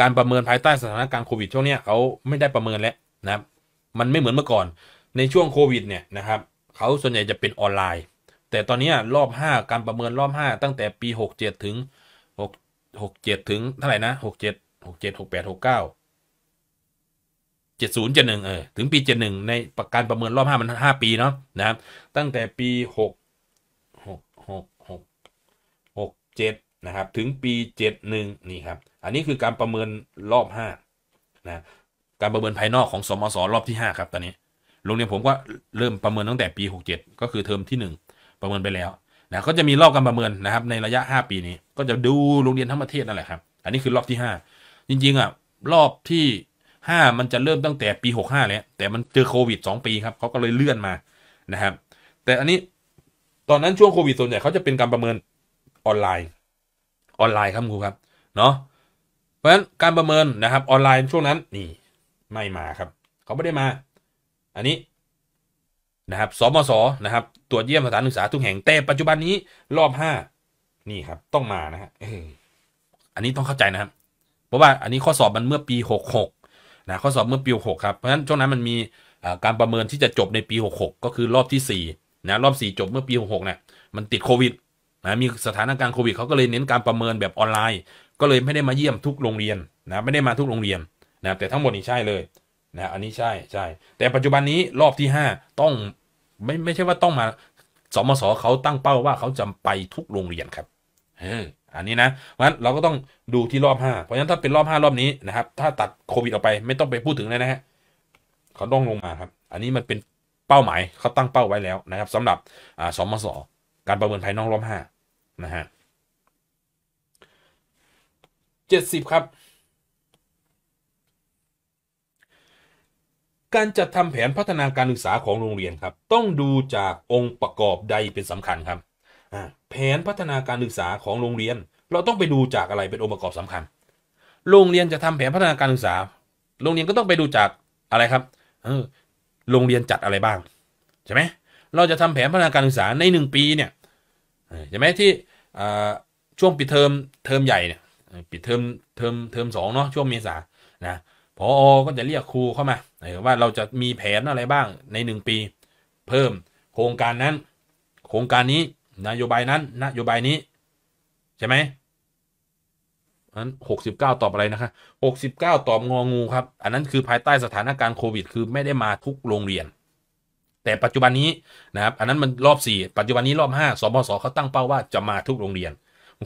การประเมินภายใต้สถานการณ์โควิดช่วงนี้เขาไม่ได้ประเมินแล้วนะครับมันไม่เหมือนเมื่อก่อน ในช่วงโควิดเนี่ยนะครับเขาส่วนใหญ่จะเป็นออนไลน์ แต่ตอนนี้รอบ 5 การประเมินรอบ 5 ตั้งแต่ปี 67 ถึง 6 67 ถึงเท่าไหร่นะ67 67 68 69เจ็ดศูนย์เจ็ดหนึ่งเออถึงปีเจ็ดหนึ่งในประการประเมินรอบห้ามันห้าปีเนาะนะครับตั้งแต่ปีหกหกหกหกหกเจ็ดนะครับถึงปีเจ็ดหนึ่งนี่ครับอันนี้คือการประเมินรอบห้านะการประเมินภายนอกของสมสรอบที่ห้าครับตอนนี้โรงเรียนผมก็เริ่มประเมินตั้งแต่ปีหกเจ็ดก็คือเทอมที่หนึ่งประเมินไปแล้วนะก็จะมีรอบการประเมินนะครับในระยะห้าปีนี้ก็จะดูโรงเรียนทั้งประเทศนั่นแหละครับอันนี้คือรอบที่ห้าจริงๆอ่ะรอบที่ห้ามันจะเริ่มตั้งแต่ปีหกห้าแล้วแต่มันเจอโควิดสองปีครับเขาก็เลยเลื่อนมานะครับ แต่อันนี้ตอนนั้นช่วงโควิดส่วนใหญ่เขาจะเป็นการประเมินออนไลน์ ออนไลน์ครับครูครับ เนาะเพราะฉะนั้นการประเมินนะครับ ออนไลน์ช่วงนั้นนี่ ไม่มาครับเขาไม่ได้มา อันนี้นะครับสมสนะครับตรวจเยี่ยมสถานศึกษาทุกแห่งแต่ปัจจุบันนี้ รอบห้านี่ครับ ต้องมานะฮะอันนี้ต้องเข้าใจนะครับ เพราะว่าอันนี้ข้อสอบมันเมื่อปีหกหกนะข้อสอบเมื่อปี6ครับเพราะฉะนั้นช่วงนั้นมันมีการประเมินที่จะจบในปี 66 ก็คือรอบที่4นะรอบ4จบเมื่อปี66เนี่ยมันติดโควิดนะมีสถานการณ์โควิดเขาก็เลยเน้นการประเมินแบบออนไลน์ ก็เลยไม่ได้มาเยี่ยมทุกโรงเรียนนะไม่ได้มาทุกโรงเรียนนะแต่ทั้งหมดนี่ใช่เลยนะอันนี้ใช่ใช่ แต่ปัจจุบันนี้รอบที่5ต้อง ไม่ไม่ใช่ว่าต้องมาสมสเขาตั้งเป้าว่าเขาจะไปทุกโรงเรียนครับอันนี้นะเพราะฉะนั้นเราก็ต้องดูที่รอบ 5 เพราะฉะนั้นถ้าเป็นรอบ 5 รอบนี้นะครับ ถ้าตัดโควิดออกไปไม่ต้องไปพูดถึงเลยนะฮะเขาต้องลงมาครับอันนี้มันเป็นเป้าหมายเขาตั้งเป้าไว้แล้วนะครับ สำหรับอ่าสมสการประเมินภายนอกรอบ5นะฮะเจ็ดสิบครับ การจัดทำแผนพัฒนาการศึกษาของโรงเรียน ครับต้องดูจากองค์ประกอบใดเป็นสำคัญครับแผนพัฒนาการศึกษาของโรงเรียนเราต้องไปดูจากอะไรเป็นองค์ประกอบสำคัญ โรงเรียนจะทำแผนพัฒนาการศึกษา โรงเรียนก็ต้องไปดูจากอะไรครับเออโรงเรียนจัดอะไรบ้างใช่ไหมเราจะทำแผนพัฒนาการศึกษาในหนึ่งปีเนี่ยใช่ไหมที่ช่วงปิดเทอมเทอมใหญ่เนี่ยปิดเทอมเทอมเทอมสองเนาะช่วงเมษานะพอก็จะเรียกครูเข้ามา ว่าเราจะมีแผนอะไรบ้างในหนึ่งปี เพิ่มโครงการนั้นโครงการนี้นโยบายนั้นนโยบายนี้ ใช่ไหมนั้นหกสิบเก้าตอบอะไรนะคะหกสิบเก้าตอบงองูครับอันนั้นคือภายใต้สถานการณ์โควิด คือไม่ได้มาทุกโรงเรียน แต่ปัจจุบันนี้นะครับอันนั้นมันรอบสี่ปัจจุบันนี้รอบห้าสบสเขาตั้งเป้าว่าจะมาทุกโรงเรียน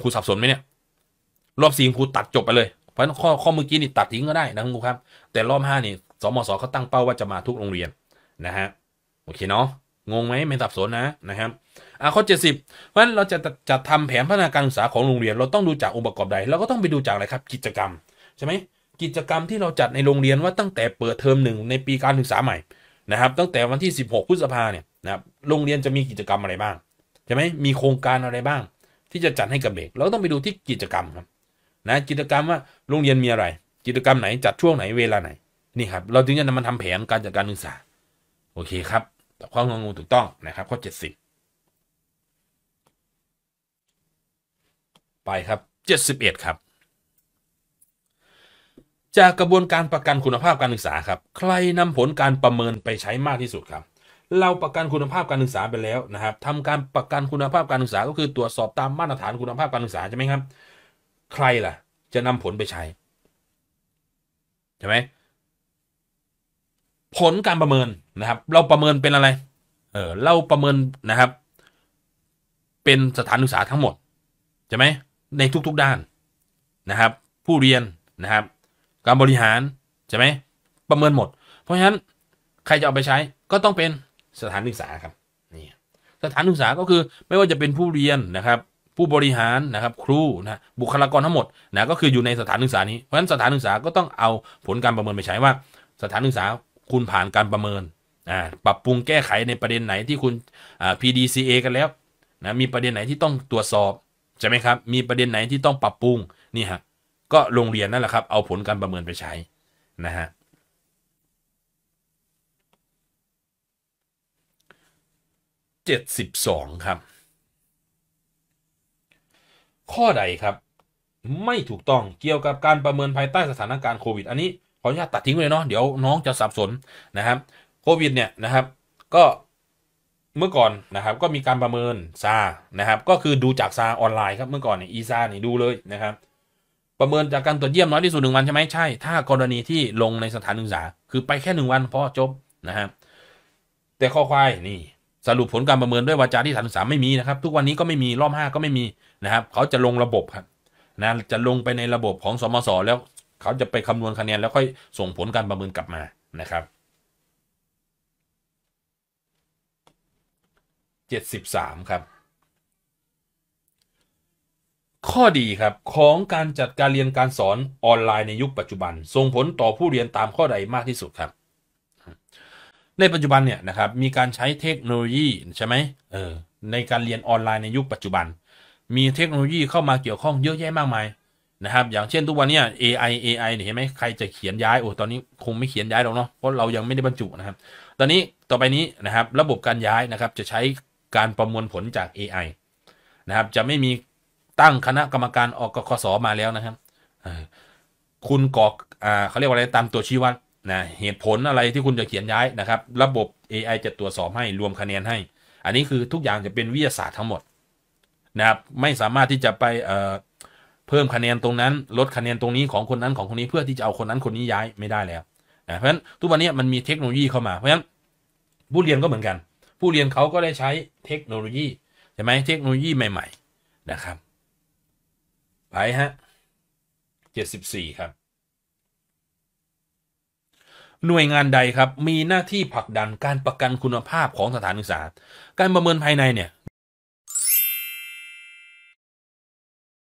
ครูสับสนไหมเนี่ย รอบสี่ครูตัดจบไปเลยเพราะข้อข้อเมื่อกี้นี่ตัดทิ้งก็ได้นะครูครับ แต่รอบห้านี่สพสเขาตั้งเป้าว่าจะมาทุกโรงเรียนนะฮะโอเคเนาะงงไหมไม่สับสนนะนะครับอ่าข้อ70เพราะนั้นเราจะจัดทำแผนพัฒนาการศึกษาของโรงเรียนเราต้องดูจากองค์ประกอบใดเราก็ต้องไปดูจากอะไรครับ กิจกรรม ใช่ไหมกิจกรรมที่เราจัดในโรงเรียนว่าตั้งแต่เปิดเทอมหนึ่งในปีการศึกษาใหม่นะครับ ตั้งแต่วันที่ 16 พฤษภาเนี่ยนะครับ โรงเรียนจะมีกิจกรรมอะไรบ้างใช่ไหมมีโครงการอะไรบ้าง ที่จะจัดให้กับเด็กเราต้องไปดูที่กิจกรรมครับนะกิจกรรมว่าโรงเรียนมีอะไร กิจกรรมไหนจัดช่วงไหนเวลาไหนนี่ครับเราจึงจะนำมาทำแผนการจัดการศึกษาโอเคครับตอบข้ององูถูกต้องนะครับข้อ70 ไปครับ 71 ครับ จากกระบวนการประกันคุณภาพการศึกษาครับ ใครนำผลการประเมินไปใช้มากที่สุดครับ เราประกันคุณภาพการศึกษาไปแล้วนะครับทำการประกันคุณภาพการศึกษา ก็คือตรวจสอบตามมาตรฐานคุณภาพการศึกษาใช่ไหมครับใครล่ะจะนำผลไปใช้ใช่ไหมผล การประเมินนะครับเราประเมินเป็นอะไร เออเราประเมินนะครับ เป็นสถานศึกษาทั้งหมดใช่ไหมในทุกๆด้านนะครับ ผู้เรียนนะครับ การบริหารใช่ไหมประเมินหมด เพราะฉะนั้นใครจะเอาไปใช้ก็ต้องเป็นสถานศึกษาครับนี่สถานศึกษาก็คือไม่ว่าจะเป็นผู้เรียนนะครับ ผู้บริหารนะครับครูนะบุคลากรทั้งหมดนะก็คืออยู่ในสถานศึกษานี้เพราะฉะนั้นสถานศึกษาก็ต้องเอาผลการประเมินไปใช้ว่าสถานศึกษาคุณ ผ่านการประเมิน อ่า ปรับ ปรุงแก้ไขในประเด็นไหนที่คุณ อ่า PDCA กัน แล้วนะ มีประเด็นไหนที่ต้องตรวจสอบใช่ไหมครับ มีประเด็นไหนที่ต้องปรับ ปรุง นี่ฮะ ก็โรงเรียนนั่นแหละครับ เอาผลการประเมินไปใช้นะฮะเจ็ดสิบสองครับ ข้อใด ครับ ไม่ถูกต้อง เกี่ยวกับการประเมินภายใต้สถานการณ์โควิด อันนี้ออนุญาตตัดทิ้งเลยเนาะเดี๋ยวน้องจะสับสนนะครับโควิดเนี่ยนะครับก็เมื่อก่อนนะครับก็มีการประเมินซานะครับก็คือดูจากซาออนไลน์ครับเมื่อก่อนเนี่ยอีซาเนี่ยดูเลยนะครับประเมินจากการตรวจเยี่ยมน้อยที่สุดหนึ่งวันใช่ไหมใช่ ถ้ากรณีที่ลงในสถานศึกษาคือไปแค่หนึ่งวันพอจบนะครับแต่ข้อควายนี่สรุปผลการประเมินด้วยวาจาที่สถานศึกษาไม่มีนะครับทุกวันนี้ก็ไม่มีรอบห้าก็ไม่มีนะครับเขาจะลงระบบครับนะจะลงไปในระบบของสมสแล้วเขาจะ ไป คำนวณคะแนนแล้วค่อย ส่งผล การ ประเมินกลับมานะครับเจ็ดสิบามครับข้อดี ครับ ของการจัดการเรียนการสอนออนไลน์ในยุคปัจจุบัน ส่งผลต่อผู้เรียนตามข้อ ใด มากที่สุด ครับ ในปัจจุบัน เนี่ยนะครับมีการใช้เทคโนโลยีใช่ไหมเออในการเรียนออนไลน์ในยุคปัจจุบัน มีเทคโนโลยีเข้ามาเกี่ยวข้องเยอะแยะมากมายนะครับอย่างเช่นทุกวันนี้ AI AI เห็นไหมใครจะเขียนย้ายโอ้ตอนนี้คงไม่เขียนย้ายหรอกเนาะเพราะเรายังไม่ได้บรรจุนะครับ ตอนนี้ต่อไปนี้นะครับ ระบบการย้ายนะครับ จะใช้การประมวลผลจาก AI นะครับจะไม่มีตั้งคณะกรรมการออกกคสมาแล้วนะครับ คุณกรอกเขาเรียกว่าอะไรตามตัวชี้วัดนะเหตุผลอะไรที่คุณจะเขียนย้ายนะครับ ระบบ AI จะตรวจสอบให้รวมคะแนนให้อันนี้คือทุกอย่างจะเป็นวิทยาศาสตร์ทั้งหมด นะครับไม่สามารถที่จะไปเพิ่มคะแนน ตรงนั้น ลดคะแนนตรงนี้ของคนนั้นของคนนี้เพื่อที่จะเอาคนนั้นคนนี้ย้ายไม่ได้แล้วนะเพราะฉะนั้นทุกวันนี้มันมีเทคโนโลยีเข้ามา เพราะฉะนั้นผู้เรียนก็เหมือนกัน ผู้เรียนเขาก็ได้ใช้เทคโนโลยีใช่ไหมเทคโนโลยีใหม่ๆนะครับไปฮะเจ็ดสิบี่ครับ หน่วยงานใด ครับ มีหน้าที่ผลักดันการประกันคุณภาพของสถานศึกษาการประเมินภายในเนี่ย